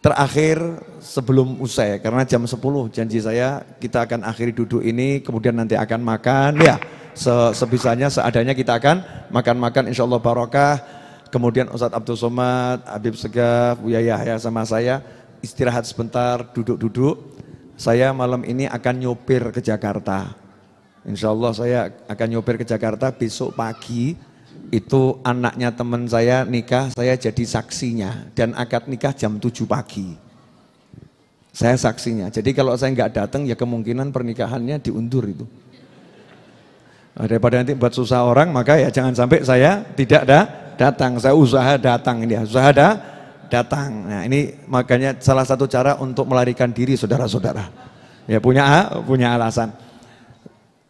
Terakhir sebelum usai, karena jam 10 janji saya kita akan akhiri duduk ini, kemudian nanti akan makan, ya se sebisanya seadanya kita akan makan-makan insya Allah barokah. Kemudian Ustadz Abdul Somad, Habib Segaf, Buya Yahya sama saya istirahat sebentar, duduk-duduk. Saya malam ini akan nyopir ke Jakarta. Insya Allah saya akan nyopir ke Jakarta besok pagi itu anaknya teman saya nikah, saya jadi saksinya dan akad nikah jam 7 pagi. Saya saksinya. Jadi kalau saya nggak datang ya kemungkinan pernikahannya diundur itu. daripada nanti buat susah orang maka ya jangan sampai saya tidak ada datang. Saya usaha datang ini ya, usaha ada datang. Nah, ini makanya salah satu cara untuk melarikan diri saudara-saudara. Ya punya punya alasan.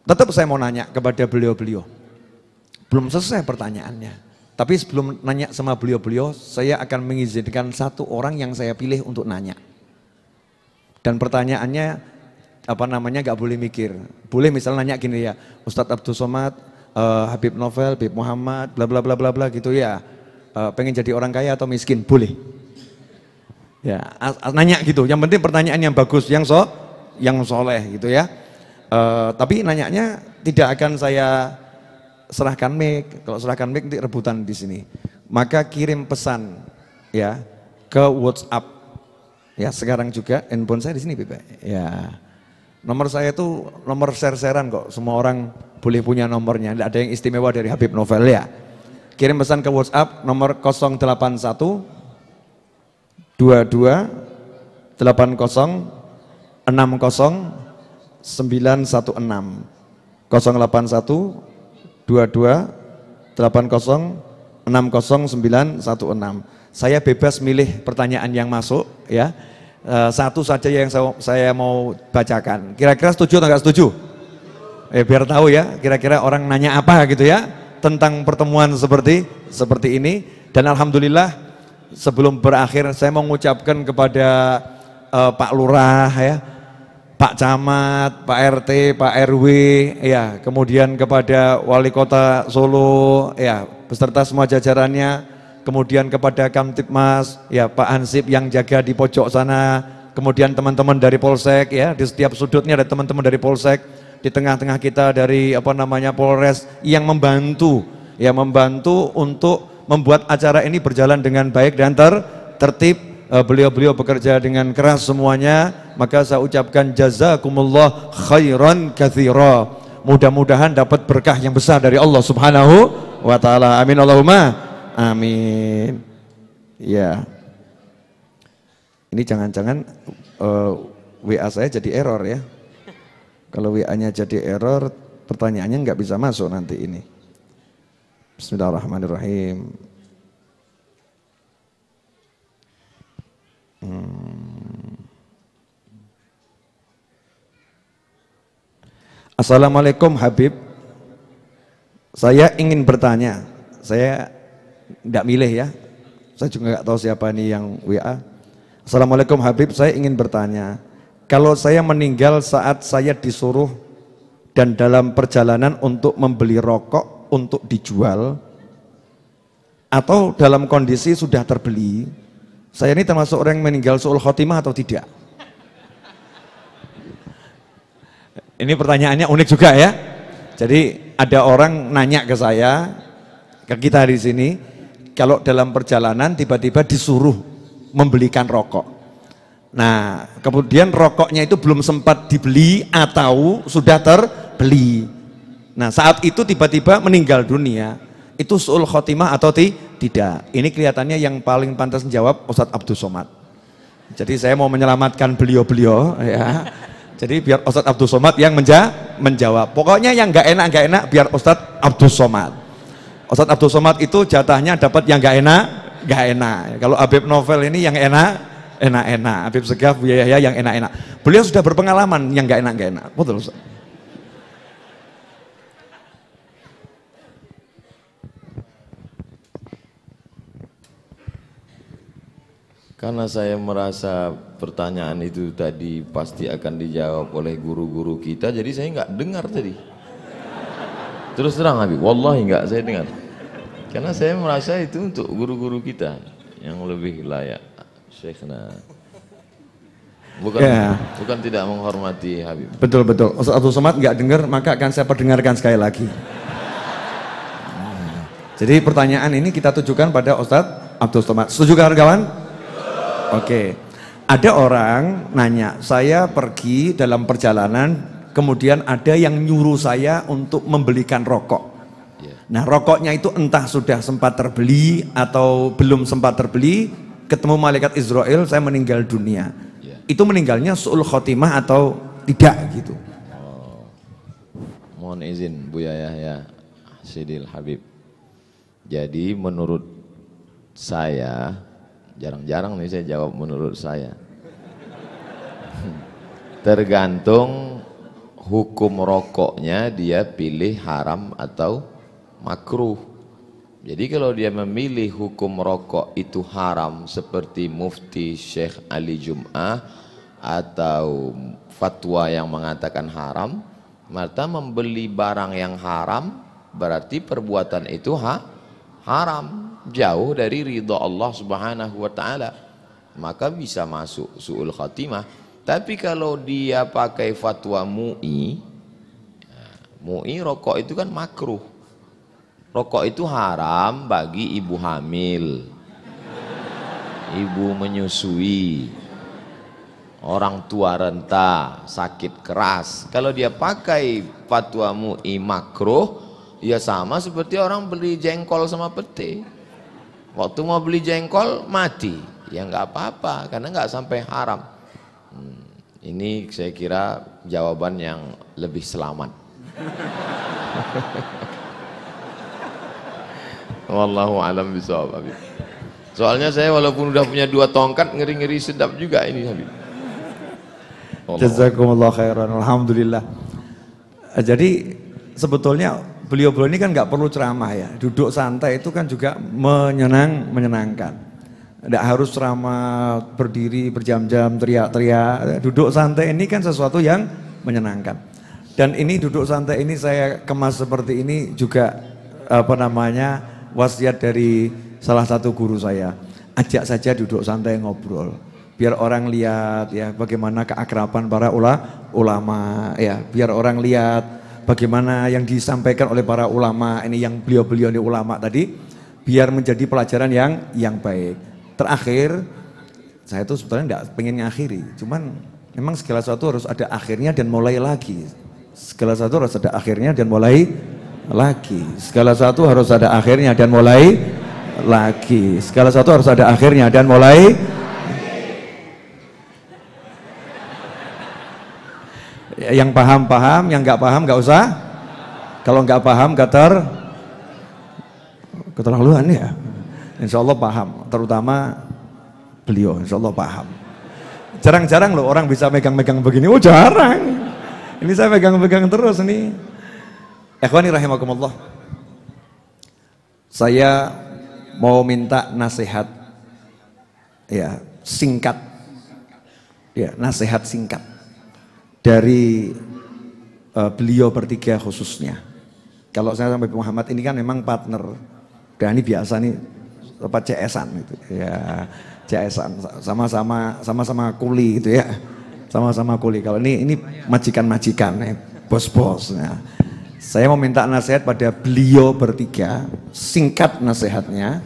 Tetap saya mau nanya kepada beliau-beliau belum selesai pertanyaannya. Tapi sebelum nanya sama beliau-beliau, saya akan mengizinkan satu orang yang saya pilih untuk nanya. Dan pertanyaannya, apa namanya, gak boleh mikir. Boleh misalnya nanya gini ya, Ustadz Abdul Somad, uh, Habib Novel, Habib Muhammad, bla bla bla bla bla gitu ya. Uh, pengen jadi orang kaya atau miskin? Boleh. Ya, nanya gitu. Yang penting pertanyaan yang bagus, yang so, yang soleh gitu ya. Uh, tapi nanyanya tidak akan saya serahkan mic, kalau serahkan mic nanti rebutan di sini. Maka kirim pesan ya ke WhatsApp. Ya, sekarang juga handphone saya di sini, Bebek. Ya. Nomor saya itu nomor share-sharean kok. Semua orang boleh punya nomornya. Tidak ada yang istimewa dari Habib Novel ya. Kirim pesan ke WhatsApp nomor 081 22 80 60 916 081 sembilan satu enam Saya bebas milih pertanyaan yang masuk ya. Eh, satu saja yang saya, saya mau bacakan. Kira-kira setuju atau enggak setuju? Eh biar tahu ya, kira-kira orang nanya apa gitu ya tentang pertemuan seperti seperti ini dan alhamdulillah sebelum berakhir saya mengucapkan kepada uh, Pak Lurah ya Pak Camat, Pak RT, Pak RW, ya, kemudian kepada Wali Kota Solo, ya, beserta semua jajarannya, kemudian kepada Kamtipmas, ya, Pak Hansip yang jaga di pojok sana, kemudian teman-teman dari Polsek, ya, di setiap sudutnya ada teman-teman dari Polsek, di tengah-tengah kita dari apa namanya Polres yang membantu, ya, membantu untuk membuat acara ini berjalan dengan baik dan ter tertib Eh, beliau-beliau bekerja dengan keras semuanya maka saya ucapkan jazakumullah khairan kathira mudah-mudahan dapat berkah yang besar dari Allah subhanahu wa ta'ala amin Allahumma amin ya ini jangan-jangan uh, eh, WA saya jadi error ya kalau WA-nya jadi error pertanyaannya nggak bisa masuk nanti ini Bismillahirrahmanirrahim Hmm. Assalamualaikum Habib. Saya ingin bertanya. Saya tidak milih ya. Saya juga nggak tahu siapa ini yang WA. Assalamualaikum Habib. Saya ingin bertanya. Kalau saya meninggal saat saya disuruh dan dalam perjalanan untuk membeli rokok untuk dijual atau dalam kondisi sudah terbeli saya ini termasuk orang yang meninggal soal khotimah atau tidak? Ini pertanyaannya unik juga ya. Jadi ada orang nanya ke saya, ke kita di sini, kalau dalam perjalanan tiba-tiba disuruh membelikan rokok. Nah, kemudian rokoknya itu belum sempat dibeli atau sudah terbeli. Nah, saat itu tiba-tiba meninggal dunia itu suul khotimah atau ti? tidak. Ini kelihatannya yang paling pantas menjawab Ustadz Abdul Somad. Jadi saya mau menyelamatkan beliau-beliau ya. Jadi biar Ustadz Abdul Somad yang menja menjawab. Pokoknya yang enggak enak enggak enak biar Ustadz Abdul Somad. Ustadz Abdul Somad itu jatahnya dapat yang enggak enak enggak enak. Kalau Habib Novel ini yang enak enak-enak. Habib Segaf, biaya Yahya yang enak-enak. Beliau sudah berpengalaman yang enggak enak enggak enak. Betul Ustadz. Karena saya merasa pertanyaan itu tadi pasti akan dijawab oleh guru-guru kita, jadi saya nggak dengar tadi. Terus terang Habib, wallahi nggak saya dengar. Karena saya merasa itu untuk guru-guru kita yang lebih layak. Syekhna. Bukan, ya. bukan tidak menghormati Habib. Betul betul. Ustaz Abdul Somad nggak dengar, maka akan saya perdengarkan sekali lagi. Hmm. Jadi pertanyaan ini kita tujukan pada Ustadz Abdul Somad. Setuju kawan-kawan? Oke. Ada orang nanya, saya pergi dalam perjalanan, kemudian ada yang nyuruh saya untuk membelikan rokok. Iya. Nah rokoknya itu entah sudah sempat terbeli atau belum sempat terbeli, ketemu malaikat Israel, saya meninggal dunia. Iya. Itu meninggalnya su'ul khotimah atau tidak gitu. Oh. Mohon izin bu Yahya ya, Sidil Habib. Jadi menurut saya Jarang-jarang nih saya jawab menurut saya. Tergantung hukum rokoknya dia pilih haram atau makruh. Jadi kalau dia memilih hukum rokok itu haram seperti mufti Syekh Ali Jum'ah atau fatwa yang mengatakan haram, maka membeli barang yang haram berarti perbuatan itu ha haram jauh dari ridho Allah subhanahu wa ta'ala maka bisa masuk su'ul khatimah tapi kalau dia pakai fatwa mu'i mu'i rokok itu kan makruh rokok itu haram bagi ibu hamil ibu menyusui orang tua renta sakit keras kalau dia pakai fatwa mu'i makruh ya sama seperti orang beli jengkol sama pete Waktu mau beli jengkol mati, ya nggak apa-apa karena nggak sampai haram. Hmm, ini saya kira jawaban yang lebih selamat. Wallahu alam bisawab Soalnya saya walaupun udah punya dua tongkat ngeri-ngeri sedap juga ini Habib. Jazakumullah khairan. Alhamdulillah. Eh, jadi sebetulnya beliau-beliau ini kan nggak perlu ceramah ya. Duduk santai itu kan juga menyenang, menyenangkan. Nggak harus ceramah berdiri berjam-jam teriak-teriak. Duduk santai ini kan sesuatu yang menyenangkan. Dan ini duduk santai ini saya kemas seperti ini juga apa namanya wasiat dari salah satu guru saya. Ajak saja duduk santai ngobrol biar orang lihat ya bagaimana keakraban para ulama ya biar orang lihat bagaimana yang disampaikan oleh para ulama ini yang beliau-beliau ini ulama tadi biar menjadi pelajaran yang yang baik. Terakhir saya itu sebetulnya tidak pengen ngakhiri, cuman memang segala sesuatu harus ada akhirnya dan mulai lagi. Segala sesuatu harus ada akhirnya dan mulai lagi. Segala sesuatu harus ada akhirnya dan mulai lagi. Segala sesuatu harus ada akhirnya dan mulai yang paham paham, yang nggak paham nggak usah. Kalau nggak paham keter keterlaluan ya. Insya Allah paham, terutama beliau insya Allah paham. Jarang-jarang loh orang bisa megang-megang begini, oh jarang. Ini saya pegang-pegang terus nih. Eh Ikhwani rahimakumullah. Saya mau minta nasihat ya singkat. Ya, nasihat singkat dari uh, beliau bertiga khususnya. Kalau saya sampai Muhammad ini kan memang partner. Dan ini biasa nih tempat CS-an gitu. Ya, CS-an sama-sama sama-sama kuli gitu ya. Sama-sama kuli. Kalau ini ini majikan-majikan, eh, bos-bos. Ya. Saya mau minta nasihat pada beliau bertiga, singkat nasihatnya,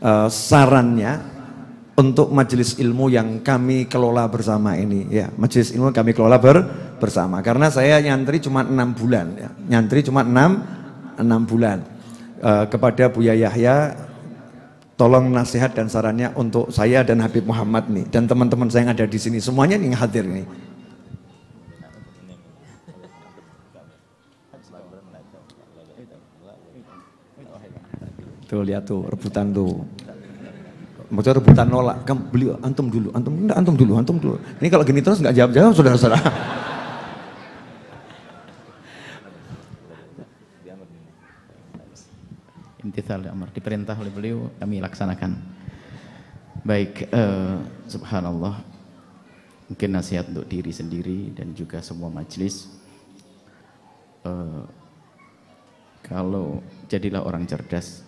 uh, sarannya, untuk majelis ilmu yang kami kelola bersama ini ya majelis ilmu kami kelola ber, bersama karena saya nyantri cuma enam bulan ya. nyantri cuma enam enam bulan uh, kepada Buya Yahya tolong nasihat dan sarannya untuk saya dan Habib Muhammad nih dan teman-teman saya yang ada di sini semuanya nih hadir nih tuh lihat tuh rebutan tuh Maksudnya rebutan nolak, kamu beli antum dulu, antum enggak antum dulu, antum dulu. Ini kalau gini terus nggak jawab-jawab saudara-saudara. Intisal ya Amr diperintah oleh beliau kami laksanakan. Baik, uh, subhanallah. Mungkin nasihat untuk diri sendiri dan juga semua majelis. Uh, eh, kalau jadilah orang cerdas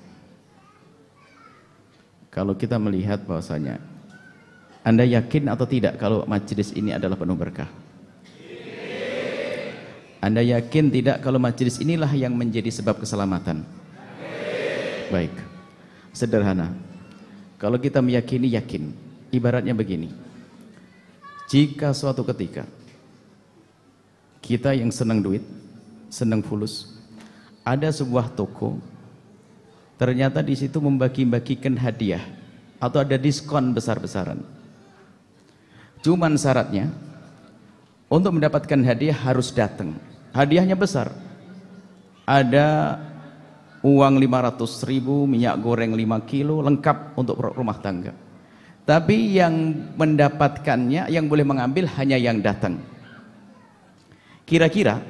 kalau kita melihat bahwasanya Anda yakin atau tidak kalau majelis ini adalah penuh berkah? Anda yakin tidak kalau majelis inilah yang menjadi sebab keselamatan? Baik. Sederhana. Kalau kita meyakini yakin, ibaratnya begini. Jika suatu ketika kita yang senang duit, senang fulus, ada sebuah toko Ternyata di situ membagi-bagikan hadiah atau ada diskon besar-besaran. Cuman syaratnya untuk mendapatkan hadiah harus datang. Hadiahnya besar. Ada uang 500 ribu, minyak goreng 5 kilo, lengkap untuk rumah tangga. Tapi yang mendapatkannya, yang boleh mengambil hanya yang datang. Kira-kira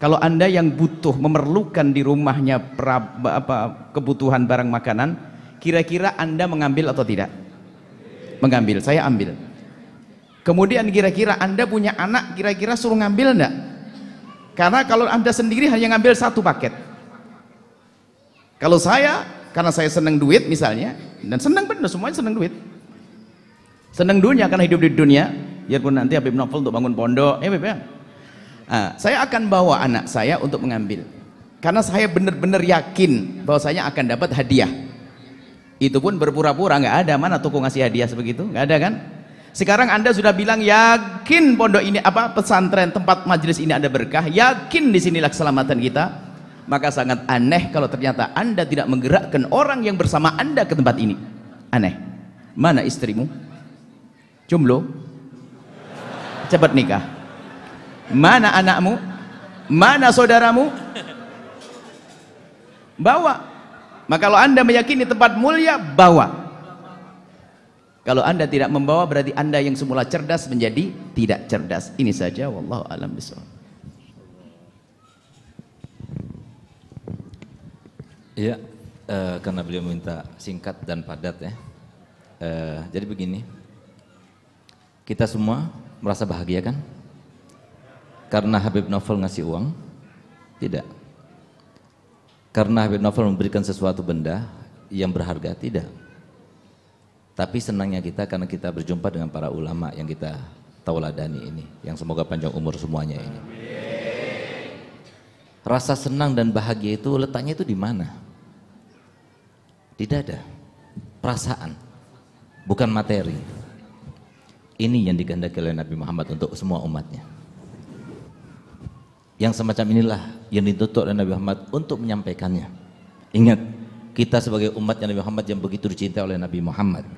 kalau Anda yang butuh memerlukan di rumahnya pra, apa, kebutuhan barang makanan, kira-kira Anda mengambil atau tidak? Mengambil, saya ambil. Kemudian kira-kira Anda punya anak, kira-kira suruh ngambil enggak? Karena kalau Anda sendiri hanya ngambil satu paket. Kalau saya, karena saya senang duit misalnya, dan senang benar semuanya senang duit. Senang dunia karena hidup di dunia, biarpun nanti Habib Novel untuk bangun pondok, eh Habib ya. Ah. saya akan bawa anak saya untuk mengambil. Karena saya benar-benar yakin bahwa saya akan dapat hadiah. Itu pun berpura-pura nggak ada mana toko ngasih hadiah sebegitu, nggak ada kan? Sekarang Anda sudah bilang yakin pondok ini apa pesantren tempat majelis ini ada berkah, yakin di sinilah keselamatan kita. Maka sangat aneh kalau ternyata Anda tidak menggerakkan orang yang bersama Anda ke tempat ini. Aneh. Mana istrimu? Jomblo? Cepat nikah. Mana anakmu? Mana saudaramu? Bawa. Maka kalau Anda meyakini tempat mulia, bawa. Kalau Anda tidak membawa berarti Anda yang semula cerdas menjadi tidak cerdas. Ini saja wallahu alam bisawab. ya eh, karena beliau minta singkat dan padat ya. Eh, jadi begini, kita semua merasa bahagia kan? karena Habib Novel ngasih uang? Tidak. Karena Habib Novel memberikan sesuatu benda yang berharga? Tidak. Tapi senangnya kita karena kita berjumpa dengan para ulama yang kita tauladani ini, yang semoga panjang umur semuanya ini. Rasa senang dan bahagia itu letaknya itu di mana? Di dada, perasaan, bukan materi. Ini yang digandaki oleh Nabi Muhammad untuk semua umatnya yang semacam inilah yang ditutup oleh Nabi Muhammad untuk menyampaikannya. Ingat, kita sebagai umat yang Nabi Muhammad yang begitu dicintai oleh Nabi Muhammad.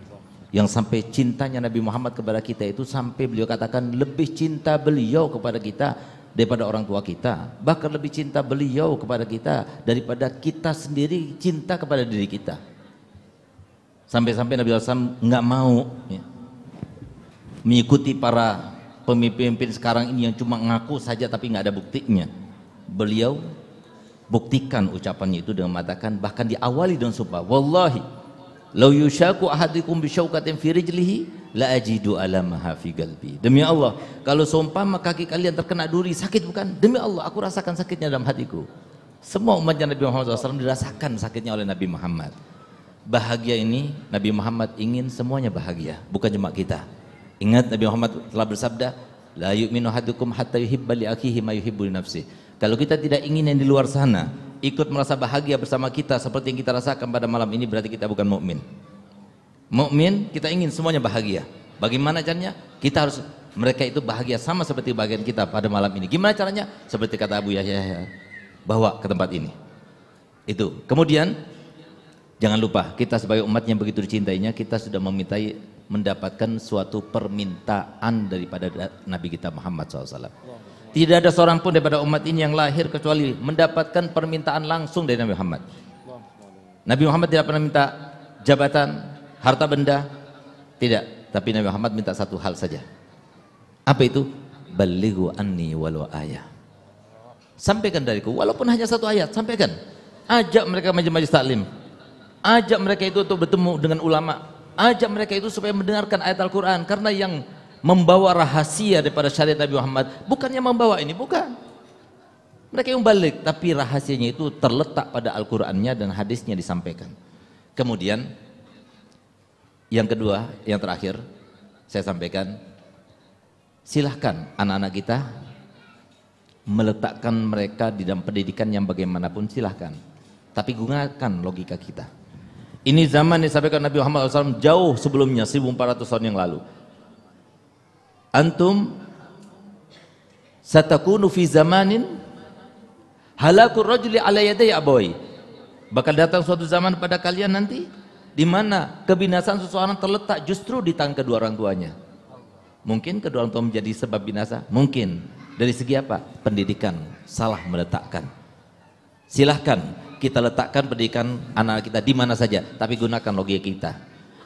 Yang sampai cintanya Nabi Muhammad kepada kita itu sampai beliau katakan lebih cinta beliau kepada kita daripada orang tua kita. Bahkan lebih cinta beliau kepada kita daripada kita sendiri cinta kepada diri kita. Sampai-sampai Nabi Muhammad nggak mau ya, mengikuti para pemimpin-pemimpin sekarang ini yang cuma ngaku saja tapi nggak ada buktinya. Beliau buktikan ucapannya itu dengan mengatakan bahkan diawali dengan sumpah, wallahi lau yushaku ahadikum bi syaukatin fi rijlihi la ajidu alamaha fi qalbi. Demi Allah, kalau maka kaki kalian terkena duri, sakit bukan? Demi Allah, aku rasakan sakitnya dalam hatiku. Semua umatnya Nabi Muhammad SAW dirasakan sakitnya oleh Nabi Muhammad. Bahagia ini Nabi Muhammad ingin semuanya bahagia, bukan cuma kita. Ingat Nabi Muhammad telah bersabda, la yu'minu hadukum hatta yuhibba li akhihi ma yuhibbu nafsi. Kalau kita tidak ingin yang di luar sana ikut merasa bahagia bersama kita seperti yang kita rasakan pada malam ini berarti kita bukan mukmin. Mukmin kita ingin semuanya bahagia. Bagaimana caranya? Kita harus mereka itu bahagia sama seperti bagian kita pada malam ini. Gimana caranya? Seperti kata Abu Yahya, ya, bawa ke tempat ini. Itu. Kemudian jangan lupa kita sebagai umat yang begitu dicintainya kita sudah memintai mendapatkan suatu permintaan daripada Nabi kita Muhammad SAW. Tidak ada seorang pun daripada umat ini yang lahir kecuali mendapatkan permintaan langsung dari Nabi Muhammad. Nabi Muhammad tidak pernah minta jabatan, harta benda, tidak. Tapi Nabi Muhammad minta satu hal saja. Apa itu? Balighu anni walau ayah. Sampaikan dariku, walaupun hanya satu ayat, sampaikan. Ajak mereka maju-maju taklim. Ajak mereka itu untuk bertemu dengan ulama, Ajak mereka itu supaya mendengarkan ayat Al-Quran. Karena yang membawa rahasia daripada syariat Nabi Muhammad. Bukannya membawa ini, bukan. Mereka yang balik. Tapi rahasianya itu terletak pada Al-Qurannya dan hadisnya disampaikan. Kemudian, yang kedua, yang terakhir, saya sampaikan. Silahkan anak-anak kita meletakkan mereka di dalam pendidikan yang bagaimanapun silahkan. Tapi gunakan logika kita. Ini zaman yang disampaikan Nabi Muhammad SAW jauh sebelumnya 1400 tahun yang lalu. Antum satakunu fi zamanin halakur rajuli ala yaday aboy. Ya Bakal datang suatu zaman pada kalian nanti di mana kebinasaan seseorang terletak justru di tangan kedua orang tuanya. Mungkin kedua orang tua menjadi sebab binasa, mungkin. Dari segi apa? Pendidikan salah meletakkan. Silahkan kita letakkan pendidikan anak kita di mana saja, tapi gunakan logika kita.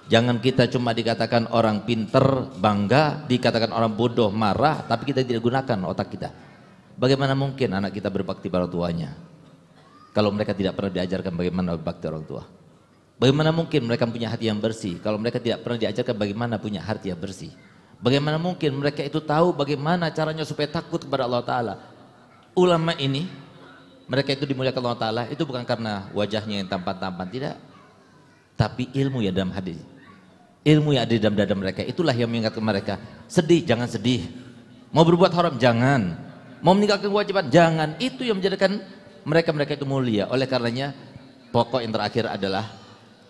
Jangan kita cuma dikatakan orang pinter, bangga, dikatakan orang bodoh, marah, tapi kita tidak gunakan otak kita. Bagaimana mungkin anak kita berbakti pada tuanya? Kalau mereka tidak pernah diajarkan bagaimana berbakti orang tua. Bagaimana mungkin mereka punya hati yang bersih kalau mereka tidak pernah diajarkan bagaimana punya hati yang bersih? Bagaimana mungkin mereka itu tahu bagaimana caranya supaya takut kepada Allah Ta'ala? Ulama ini mereka itu dimuliakan Allah Ta'ala itu bukan karena wajahnya yang tampan-tampan, tidak. Tapi ilmu ya dalam hadis. Ilmu yang ada di dalam dada mereka, itulah yang mengingatkan mereka. Sedih, jangan sedih. Mau berbuat haram, jangan. Mau meninggalkan kewajiban, jangan. Itu yang menjadikan mereka-mereka itu mulia. Oleh karenanya, pokok yang terakhir adalah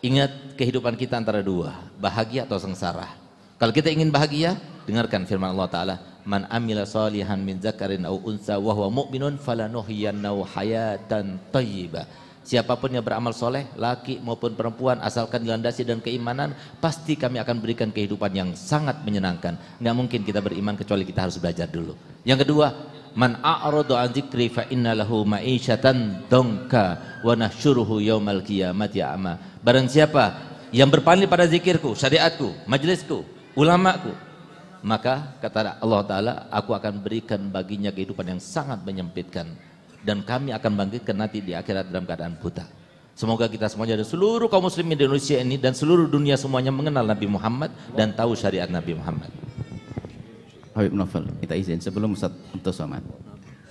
ingat kehidupan kita antara dua, bahagia atau sengsara. Kalau kita ingin bahagia, dengarkan firman Allah Ta'ala. Man amila salihan min zakarin au unsa wa huwa mu'minun falanuhyiyannahu hayatan tayyiba. Siapapun yang beramal soleh, laki maupun perempuan, asalkan dilandasi dan keimanan, pasti kami akan berikan kehidupan yang sangat menyenangkan. Nggak mungkin kita beriman kecuali kita harus belajar dulu. Yang kedua, man a'radu an dzikri fa inna lahu ma'isyatan dongka wa nahsyuruhu yawmal qiyamati a'ma. Barang siapa yang berpaling pada zikirku, syariatku, majelisku, ulamaku maka kata Allah Ta'ala aku akan berikan baginya kehidupan yang sangat menyempitkan dan kami akan bangkitkan nanti di akhirat dalam keadaan buta semoga kita semuanya dan seluruh kaum Muslim di Indonesia ini dan seluruh dunia semuanya mengenal Nabi Muhammad dan tahu syariat Nabi Muhammad Habib Novel, kita izin sebelum Ustaz Abdul Somad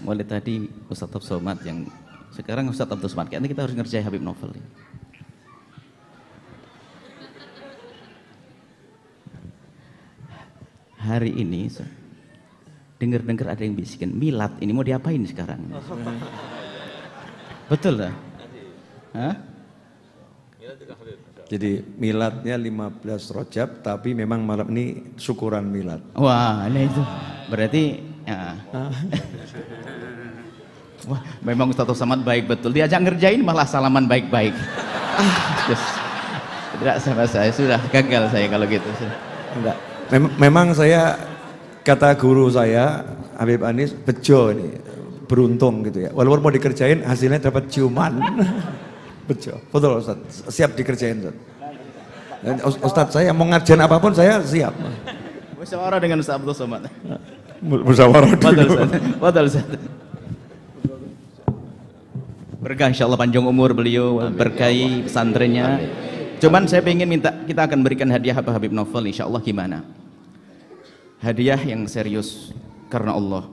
mulai tadi Ustaz Abdul Somad yang sekarang Ustaz Abdul Somad kayaknya kita harus ngerjain Habib Novel hari ini dengar-dengar ada yang bisikin milat ini mau diapain sekarang? Betul lah. Hah? Jadi milatnya 15 Rojab tapi memang malam ini syukuran milat Wah, ini itu. Berarti ya. Wah, memang satu Samad baik betul. Diajak ngerjain malah salaman baik-baik. Tidak sama saya, sudah gagal saya kalau gitu. Enggak. Mem memang saya kata guru saya Habib Anis bejo ini beruntung gitu ya. Walaupun mau dikerjain hasilnya dapat ciuman. bejo. Betul Ustaz. Siap dikerjain Ustaz. Dan Ustaz saya mau ngerjain apapun saya siap. Musyawarah dengan Ustaz Abdul Somad. Musyawarah dulu. Ustaz. Berkah insya Allah panjang umur beliau, berkahi pesantrennya. Amin. Cuman saya ingin minta kita akan berikan hadiah apa Habib Novel insya Allah gimana? Hadiah yang serius karena Allah.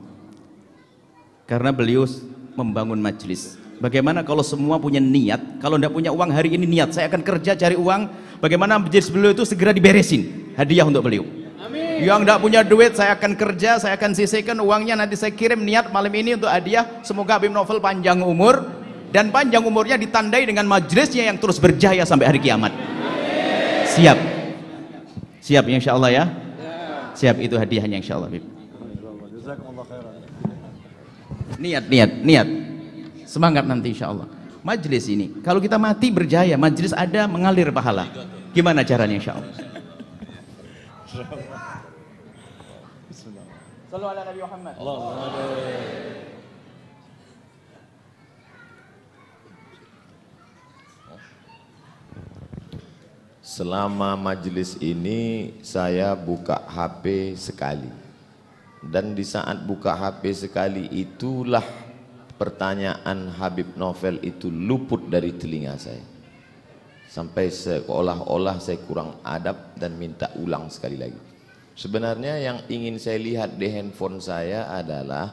Karena beliau membangun majelis. Bagaimana kalau semua punya niat? Kalau tidak punya uang hari ini niat, saya akan kerja cari uang. Bagaimana majelis beliau itu segera diberesin? Hadiah untuk beliau. Amin. Yang tidak punya duit, saya akan kerja, saya akan sisihkan uangnya nanti saya kirim niat malam ini untuk hadiah. Semoga Habib Novel panjang umur, dan panjang umurnya ditandai dengan majelisnya yang terus berjaya sampai hari kiamat. Siap. Siap insya Allah ya. Siap itu hadiahnya insya Allah. Niat, niat, niat. Semangat nanti insya Allah. Majelis ini, kalau kita mati berjaya, majelis ada mengalir pahala. Gimana caranya insya Allah? Allah. Selama majelis ini saya buka HP sekali. Dan di saat buka HP sekali itulah pertanyaan Habib Novel itu luput dari telinga saya. Sampai seolah-olah saya kurang adab dan minta ulang sekali lagi. Sebenarnya yang ingin saya lihat di handphone saya adalah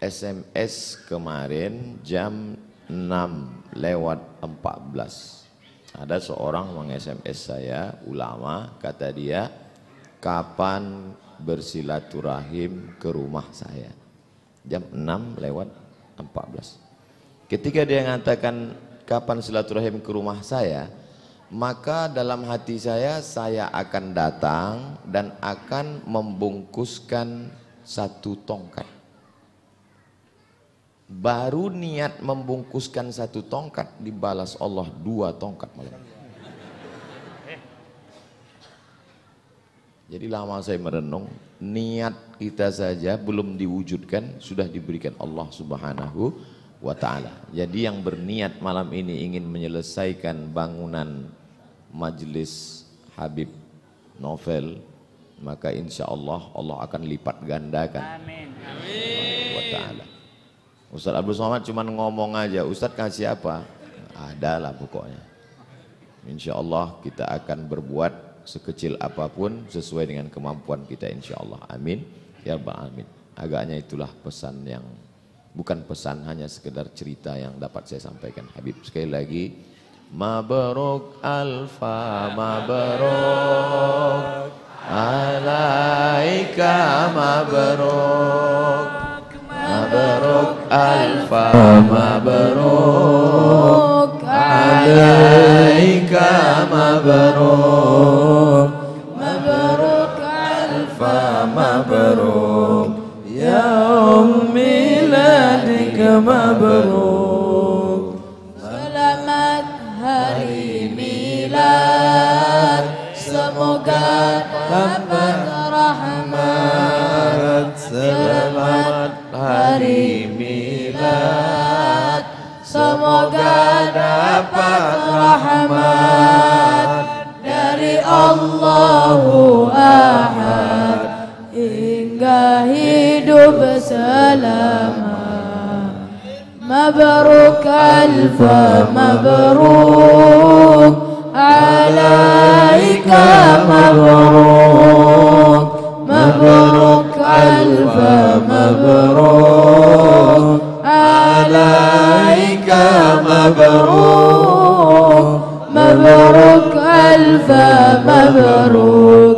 SMS kemarin jam 6 lewat 14. Ada seorang meng-SMS saya, ulama, kata dia, kapan bersilaturahim ke rumah saya? Jam 6 lewat 14. Ketika dia mengatakan kapan silaturahim ke rumah saya, maka dalam hati saya saya akan datang dan akan membungkuskan satu tongkat baru niat membungkuskan satu tongkat dibalas Allah dua tongkat malam jadi lama saya merenung niat kita saja belum diwujudkan sudah diberikan Allah subhanahu wa ta'ala jadi yang berniat malam ini ingin menyelesaikan bangunan majelis Habib Novel maka insya Allah Allah akan lipat gandakan Amin. Amin. Wa Ustadz Abdul Somad cuma ngomong aja, Ustadz kasih apa? Adalah pokoknya. Insya Allah kita akan berbuat sekecil apapun sesuai dengan kemampuan kita insya Allah. Amin. Ya Pak Amin. Agaknya itulah pesan yang bukan pesan hanya sekedar cerita yang dapat saya sampaikan Habib sekali lagi Mabaruk alfa Mabaruk alaika Mabaruk مبروك ألف مبروك عليك مبروك مبروك ألف مبروك يا أم ميلادك مبروك سلامات هاري ميلاد سموكا tambah رحمة dari milad Semoga dapat rahmat dari Allahu Ahad hingga hidup selama mabruk alfa mabruk alaika mabruk mabruk ألف مبروك عليك مبروك مبروك ألف مبروك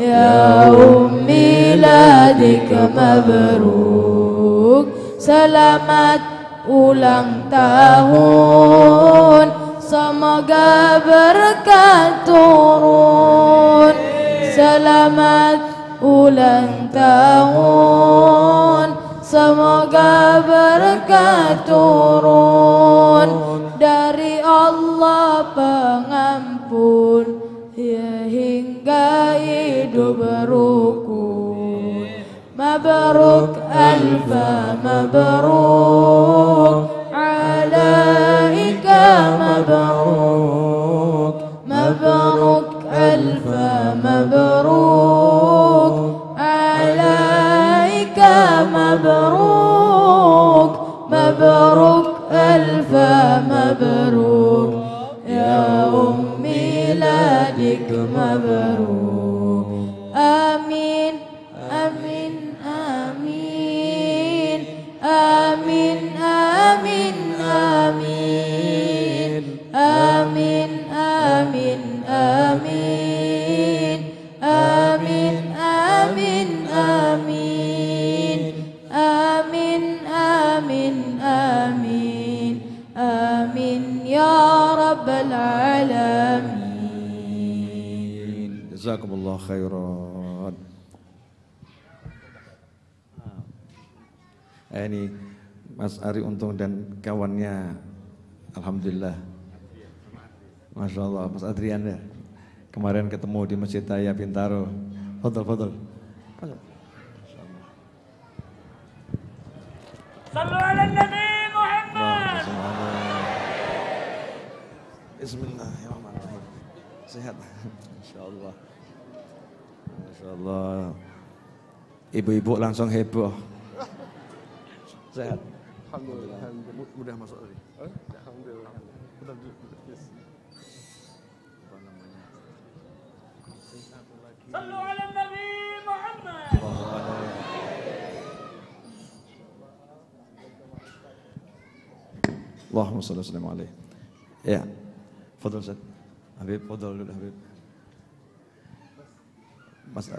يا أم ميلادك مبروك سلامات ulang tahun Semoga berkat turun Selamat ulang tahun Semoga berkat turun Dari Allah pengampun Ya hingga hidup berukun Mabruk alfa mabruk Alaika mabruk forever. khairan. Eh, ini Mas Ari Untung dan kawannya, Alhamdulillah. Masya Allah, Mas Adrian ya. Kemarin ketemu di Masjid Taya Bintaro. Fadal, fadal. Allah. Ibu-ibu langsung heboh. Sehat. Alhamdulillah. Mudah masuk tadi. Alhamdulillah. Sallu ala Nabi Muhammad. Allahumma salli wa sallam alaihi. Ya. Fadal Ustaz. Habib, fadal Habib. Mas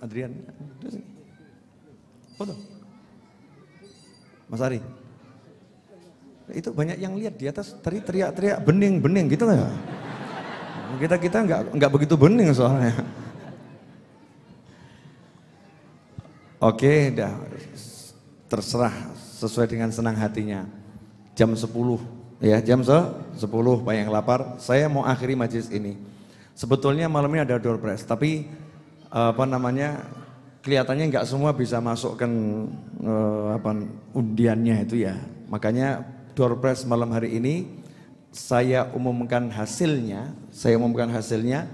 Adrian. Foto. Mas Ari. Itu banyak yang lihat di atas tadi teriak-teriak bening-bening gitu ya. Kita kita nggak nggak begitu bening soalnya. Oke, dah terserah sesuai dengan senang hatinya. Jam 10 ya, jam 10 sepuluh. yang lapar, saya mau akhiri majlis ini. Sebetulnya malam ini ada door prize, tapi apa namanya kelihatannya nggak semua bisa masukkan uh, apa undiannya itu ya. Makanya door malam hari ini saya umumkan hasilnya, saya umumkan hasilnya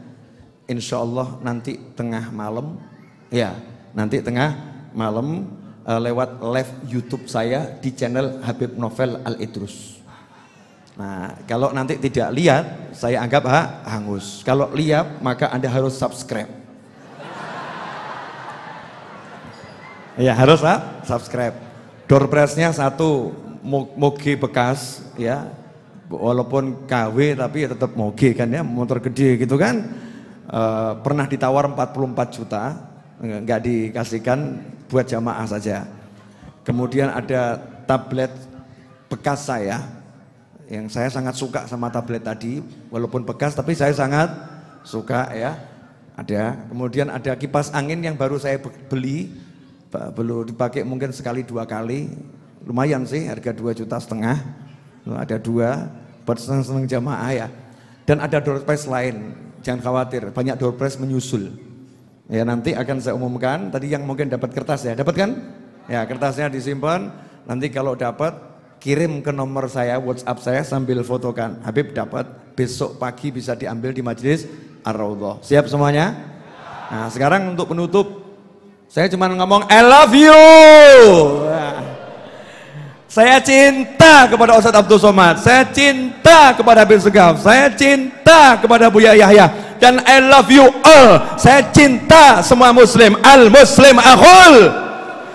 insya Allah nanti tengah malam ya nanti tengah malam uh, lewat live YouTube saya di channel Habib Novel Al Idrus. Nah, kalau nanti tidak lihat, saya anggap ha, ah, hangus. Kalau lihat, maka Anda harus subscribe. Ya harus ha? subscribe. Door satu moge bekas ya. Walaupun KW tapi ya tetap moge kan ya, motor gede gitu kan. E, pernah ditawar 44 juta, nggak dikasihkan buat jamaah saja. Kemudian ada tablet bekas saya yang saya sangat suka sama tablet tadi, walaupun bekas tapi saya sangat suka ya. Ada, kemudian ada kipas angin yang baru saya beli perlu dipakai mungkin sekali dua kali. Lumayan sih harga dua juta setengah. Ada dua buat seneng-seneng jamaah ya. Dan ada door prize lain. Jangan khawatir, banyak door prize menyusul. Ya nanti akan saya umumkan. Tadi yang mungkin dapat kertas ya, dapat kan? Ya kertasnya disimpan. Nanti kalau dapat kirim ke nomor saya WhatsApp saya sambil fotokan. Habib dapat besok pagi bisa diambil di majelis Ar-Raudhah. Siap semuanya? Nah, sekarang untuk penutup saya cuma ngomong I love you. Saya cinta kepada Ustadz Abdul Somad. Saya cinta kepada Bin Segaf. Saya cinta kepada Buya Yahya. Dan I love you all. Saya cinta semua muslim. Al muslim akhul.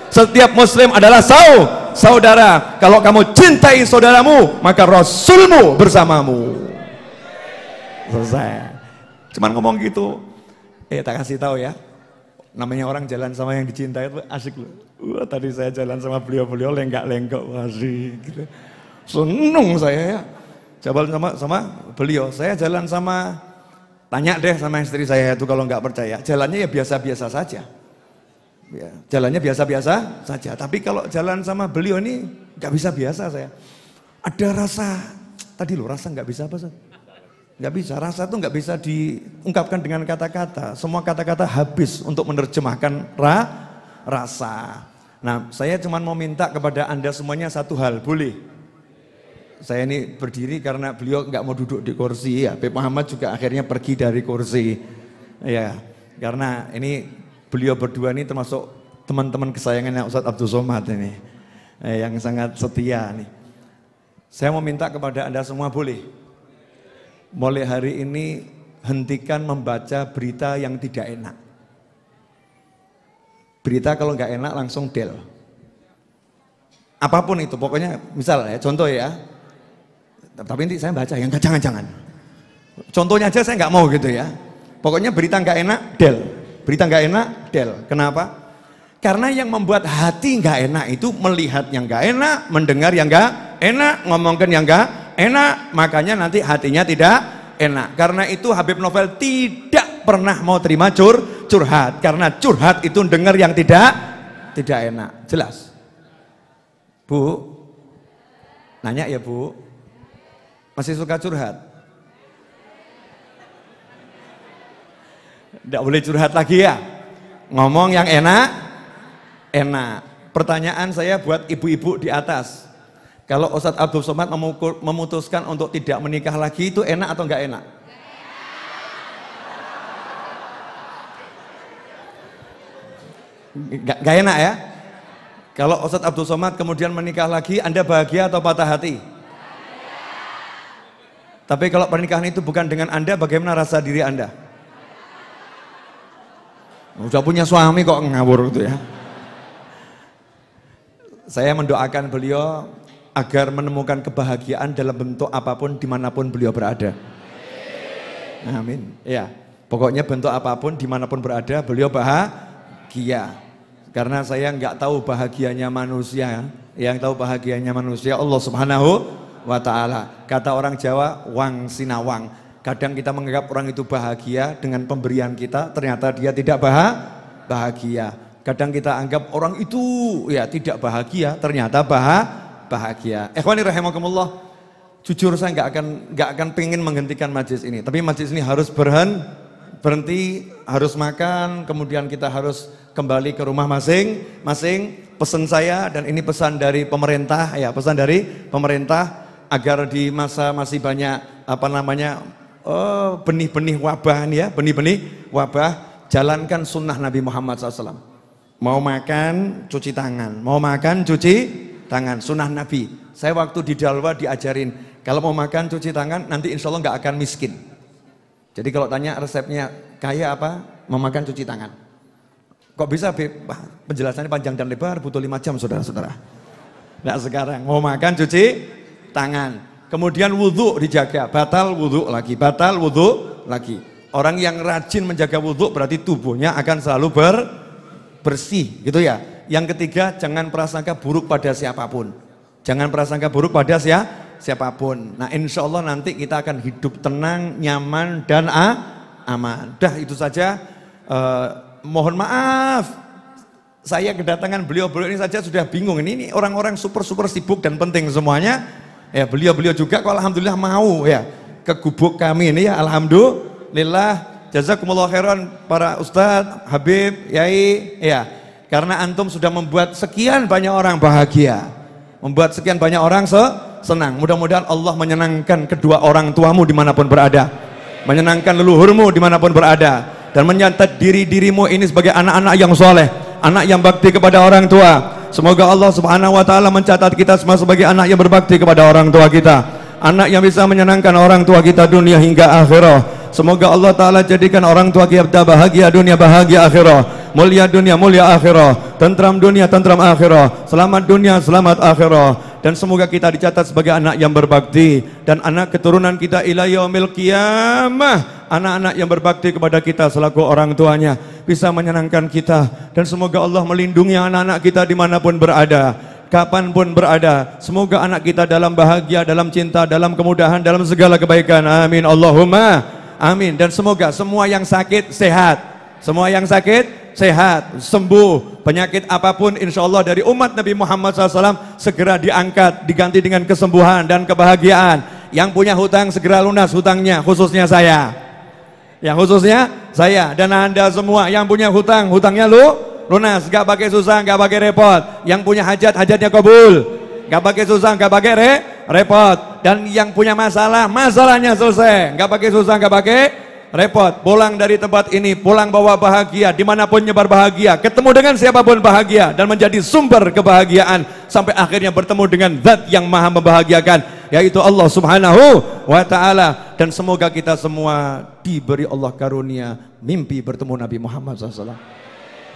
Setiap muslim adalah sau. Saudara, kalau kamu cintai saudaramu, maka Rasulmu bersamamu. Selesai. Cuman ngomong gitu. Eh, tak kasih tahu ya namanya orang jalan sama yang dicintai itu asik loh. Wah, tadi saya jalan sama beliau-beliau lenggak-lenggok asik gitu. Seneng saya ya. Jalan sama sama beliau. Saya jalan sama tanya deh sama istri saya itu kalau nggak percaya. Jalannya ya biasa-biasa saja. Ya, jalannya biasa-biasa saja. Tapi kalau jalan sama beliau ini nggak bisa biasa saya. Ada rasa tadi loh rasa nggak bisa apa sih? Nggak bisa, rasa itu nggak bisa diungkapkan dengan kata-kata. Semua kata-kata habis untuk menerjemahkan ra, rasa. Nah, saya cuma mau minta kepada Anda semuanya satu hal, boleh? Saya ini berdiri karena beliau nggak mau duduk di kursi, ya. Habib Muhammad juga akhirnya pergi dari kursi. Ya, karena ini beliau berdua ini termasuk teman-teman kesayangannya Ustadz Abdul Somad ini. Eh, yang sangat setia nih. Saya mau minta kepada Anda semua boleh? mulai hari ini hentikan membaca berita yang tidak enak. Berita kalau nggak enak langsung del. Apapun itu, pokoknya misal ya, contoh ya. Tapi nanti saya baca yang jangan-jangan. Contohnya aja saya nggak mau gitu ya. Pokoknya berita nggak enak, del. Berita nggak enak, del. Kenapa? Karena yang membuat hati nggak enak itu melihat yang nggak enak, mendengar yang nggak enak, ngomongkan yang nggak enak, makanya nanti hatinya tidak enak. Karena itu Habib Novel tidak pernah mau terima cur curhat karena curhat itu dengar yang tidak tidak enak. Jelas? Bu. Nanya ya, Bu. Masih suka curhat? Tidak boleh curhat lagi ya. Ngomong yang enak, enak. Pertanyaan saya buat ibu-ibu di atas. Kalau Ustadz Abdul Somad memutuskan untuk tidak menikah lagi itu enak atau enggak enak? Enggak, enggak enak ya? Kalau Ustadz Abdul Somad kemudian menikah lagi, Anda bahagia atau patah hati? Tapi kalau pernikahan itu bukan dengan Anda, bagaimana rasa diri Anda? Udah punya suami kok ngawur gitu ya. Saya mendoakan beliau agar menemukan kebahagiaan dalam bentuk apapun dimanapun beliau berada. Amin. Ya, pokoknya bentuk apapun dimanapun berada beliau bahagia. Karena saya nggak tahu bahagianya manusia, yang tahu bahagianya manusia Allah Subhanahu wa taala. Kata orang Jawa, wang sinawang. Kadang kita menganggap orang itu bahagia dengan pemberian kita, ternyata dia tidak bahagia. Kadang kita anggap orang itu ya tidak bahagia, ternyata bahagia bahagia. Ikhwani rahimakumullah, jujur saya nggak akan nggak akan pengen menghentikan majlis ini. Tapi majlis ini harus berhen, berhenti, harus makan, kemudian kita harus kembali ke rumah masing-masing. Pesan saya dan ini pesan dari pemerintah ya, pesan dari pemerintah agar di masa masih banyak apa namanya oh, benih-benih wabah ya, benih-benih wabah, jalankan sunnah Nabi Muhammad SAW. Mau makan, cuci tangan. Mau makan, cuci tangan. Sunnah Nabi. Saya waktu di Dalwa diajarin, kalau mau makan cuci tangan, nanti insya Allah nggak akan miskin. Jadi kalau tanya resepnya kaya apa, mau makan cuci tangan. Kok bisa, Beb? penjelasannya panjang dan lebar, butuh 5 jam, saudara-saudara. Nah sekarang, mau makan cuci tangan. Kemudian wudhu dijaga, batal wudhu lagi, batal wudhu lagi. Orang yang rajin menjaga wudhu berarti tubuhnya akan selalu ber bersih gitu ya. Yang ketiga, jangan prasangka buruk pada siapapun. Jangan prasangka buruk pada ya, siapapun. Nah insya Allah nanti kita akan hidup tenang, nyaman, dan ah, aman. Dah itu saja. Uh, mohon maaf, saya kedatangan beliau-beliau ini saja sudah bingung. Ini orang-orang super-super sibuk dan penting semuanya. Ya beliau-beliau juga kok Alhamdulillah mau ya ke gubuk kami ini ya Alhamdulillah. Jazakumullah khairan para Ustadz, Habib, Yai, ya. Karena antum sudah membuat sekian banyak orang bahagia. Membuat sekian banyak orang senang. Mudah-mudahan Allah menyenangkan kedua orang tuamu dimanapun berada. Menyenangkan leluhurmu dimanapun berada. Dan menyantet diri-dirimu ini sebagai anak-anak yang soleh. Anak yang bakti kepada orang tua. Semoga Allah subhanahu wa ta'ala mencatat kita semua sebagai anak yang berbakti kepada orang tua kita. Anak yang bisa menyenangkan orang tua kita dunia hingga akhirat. Semoga Allah Ta'ala jadikan orang tua kita bahagia dunia bahagia akhirah Mulia dunia mulia akhirah Tentram dunia tentram akhirah Selamat dunia selamat akhirah Dan semoga kita dicatat sebagai anak yang berbakti Dan anak keturunan kita ila yaumil Anak-anak yang berbakti kepada kita selaku orang tuanya Bisa menyenangkan kita Dan semoga Allah melindungi anak-anak kita dimanapun berada kapanpun berada. Semoga anak kita dalam bahagia, dalam cinta, dalam kemudahan, dalam segala kebaikan. Amin. Allahumma. Amin. Dan semoga semua yang sakit sehat. Semua yang sakit sehat, sembuh. Penyakit apapun insya Allah dari umat Nabi Muhammad SAW segera diangkat, diganti dengan kesembuhan dan kebahagiaan. Yang punya hutang segera lunas hutangnya, khususnya saya. Yang khususnya saya dan anda semua yang punya hutang, hutangnya lu lunas, gak pakai susah, gak pakai repot. Yang punya hajat, hajatnya kabul. Gak pakai susah, gak pakai re, repot dan yang punya masalah masalahnya selesai nggak pakai susah nggak pakai repot pulang dari tempat ini pulang bawa bahagia dimanapun nyebar bahagia ketemu dengan siapapun bahagia dan menjadi sumber kebahagiaan sampai akhirnya bertemu dengan zat yang maha membahagiakan yaitu Allah subhanahu wa ta'ala dan semoga kita semua diberi Allah karunia mimpi bertemu Nabi Muhammad SAW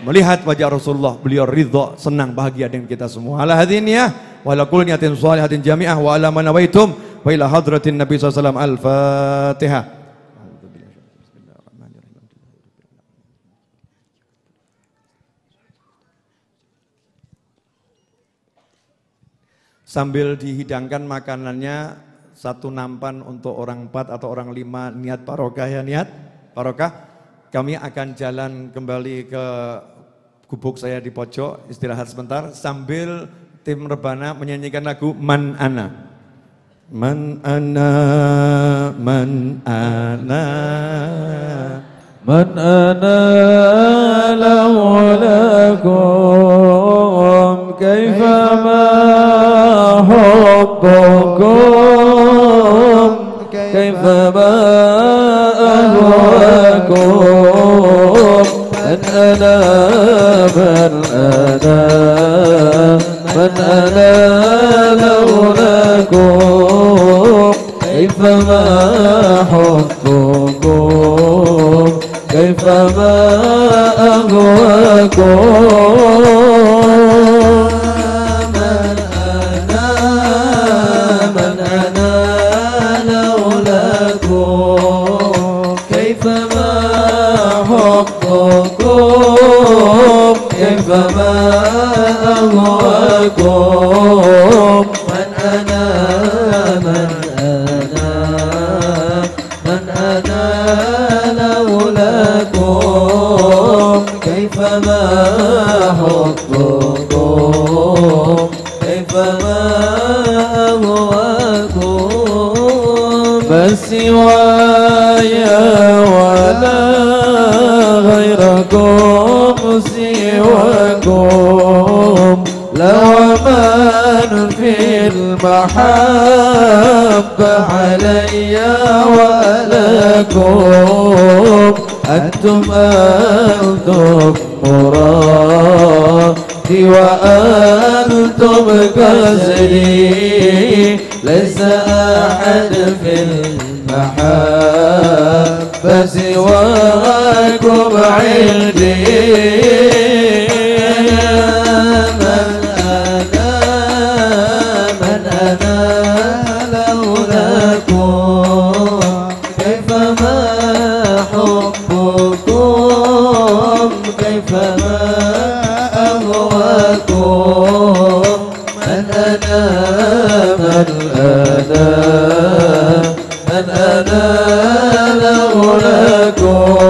melihat wajah Rasulullah, beliau ridho, senang, bahagia dengan kita semua. Ala hadin ya, wa ala kulli niyatin salihatin jami'ah wa ala manawaitum wa ila hadratin Nabi SAW. Al-Fatihah. Sambil dihidangkan makanannya, satu nampan untuk orang empat atau orang lima, niat parokah ya, niat parokah kami akan jalan kembali ke gubuk saya di pojok, istirahat sebentar sambil tim rebana menyanyikan lagu Man Ana. Man ana, man ana, man ana laulakum kaifa ma hubbukum kaifa ma ahwakum أنا من أنا من أنا لولاكم كيفما حبكم كيفما أهواكم لكم من أنا من أنا من أنا لولاكم كيفما حبكم كيفما أهواكم من سواي ولا غيركم سواكم في المحبة علي وألكم أنتم أنتم مرادي وأنتم غزلي ليس أحد في المحبة سواكم عندي Go.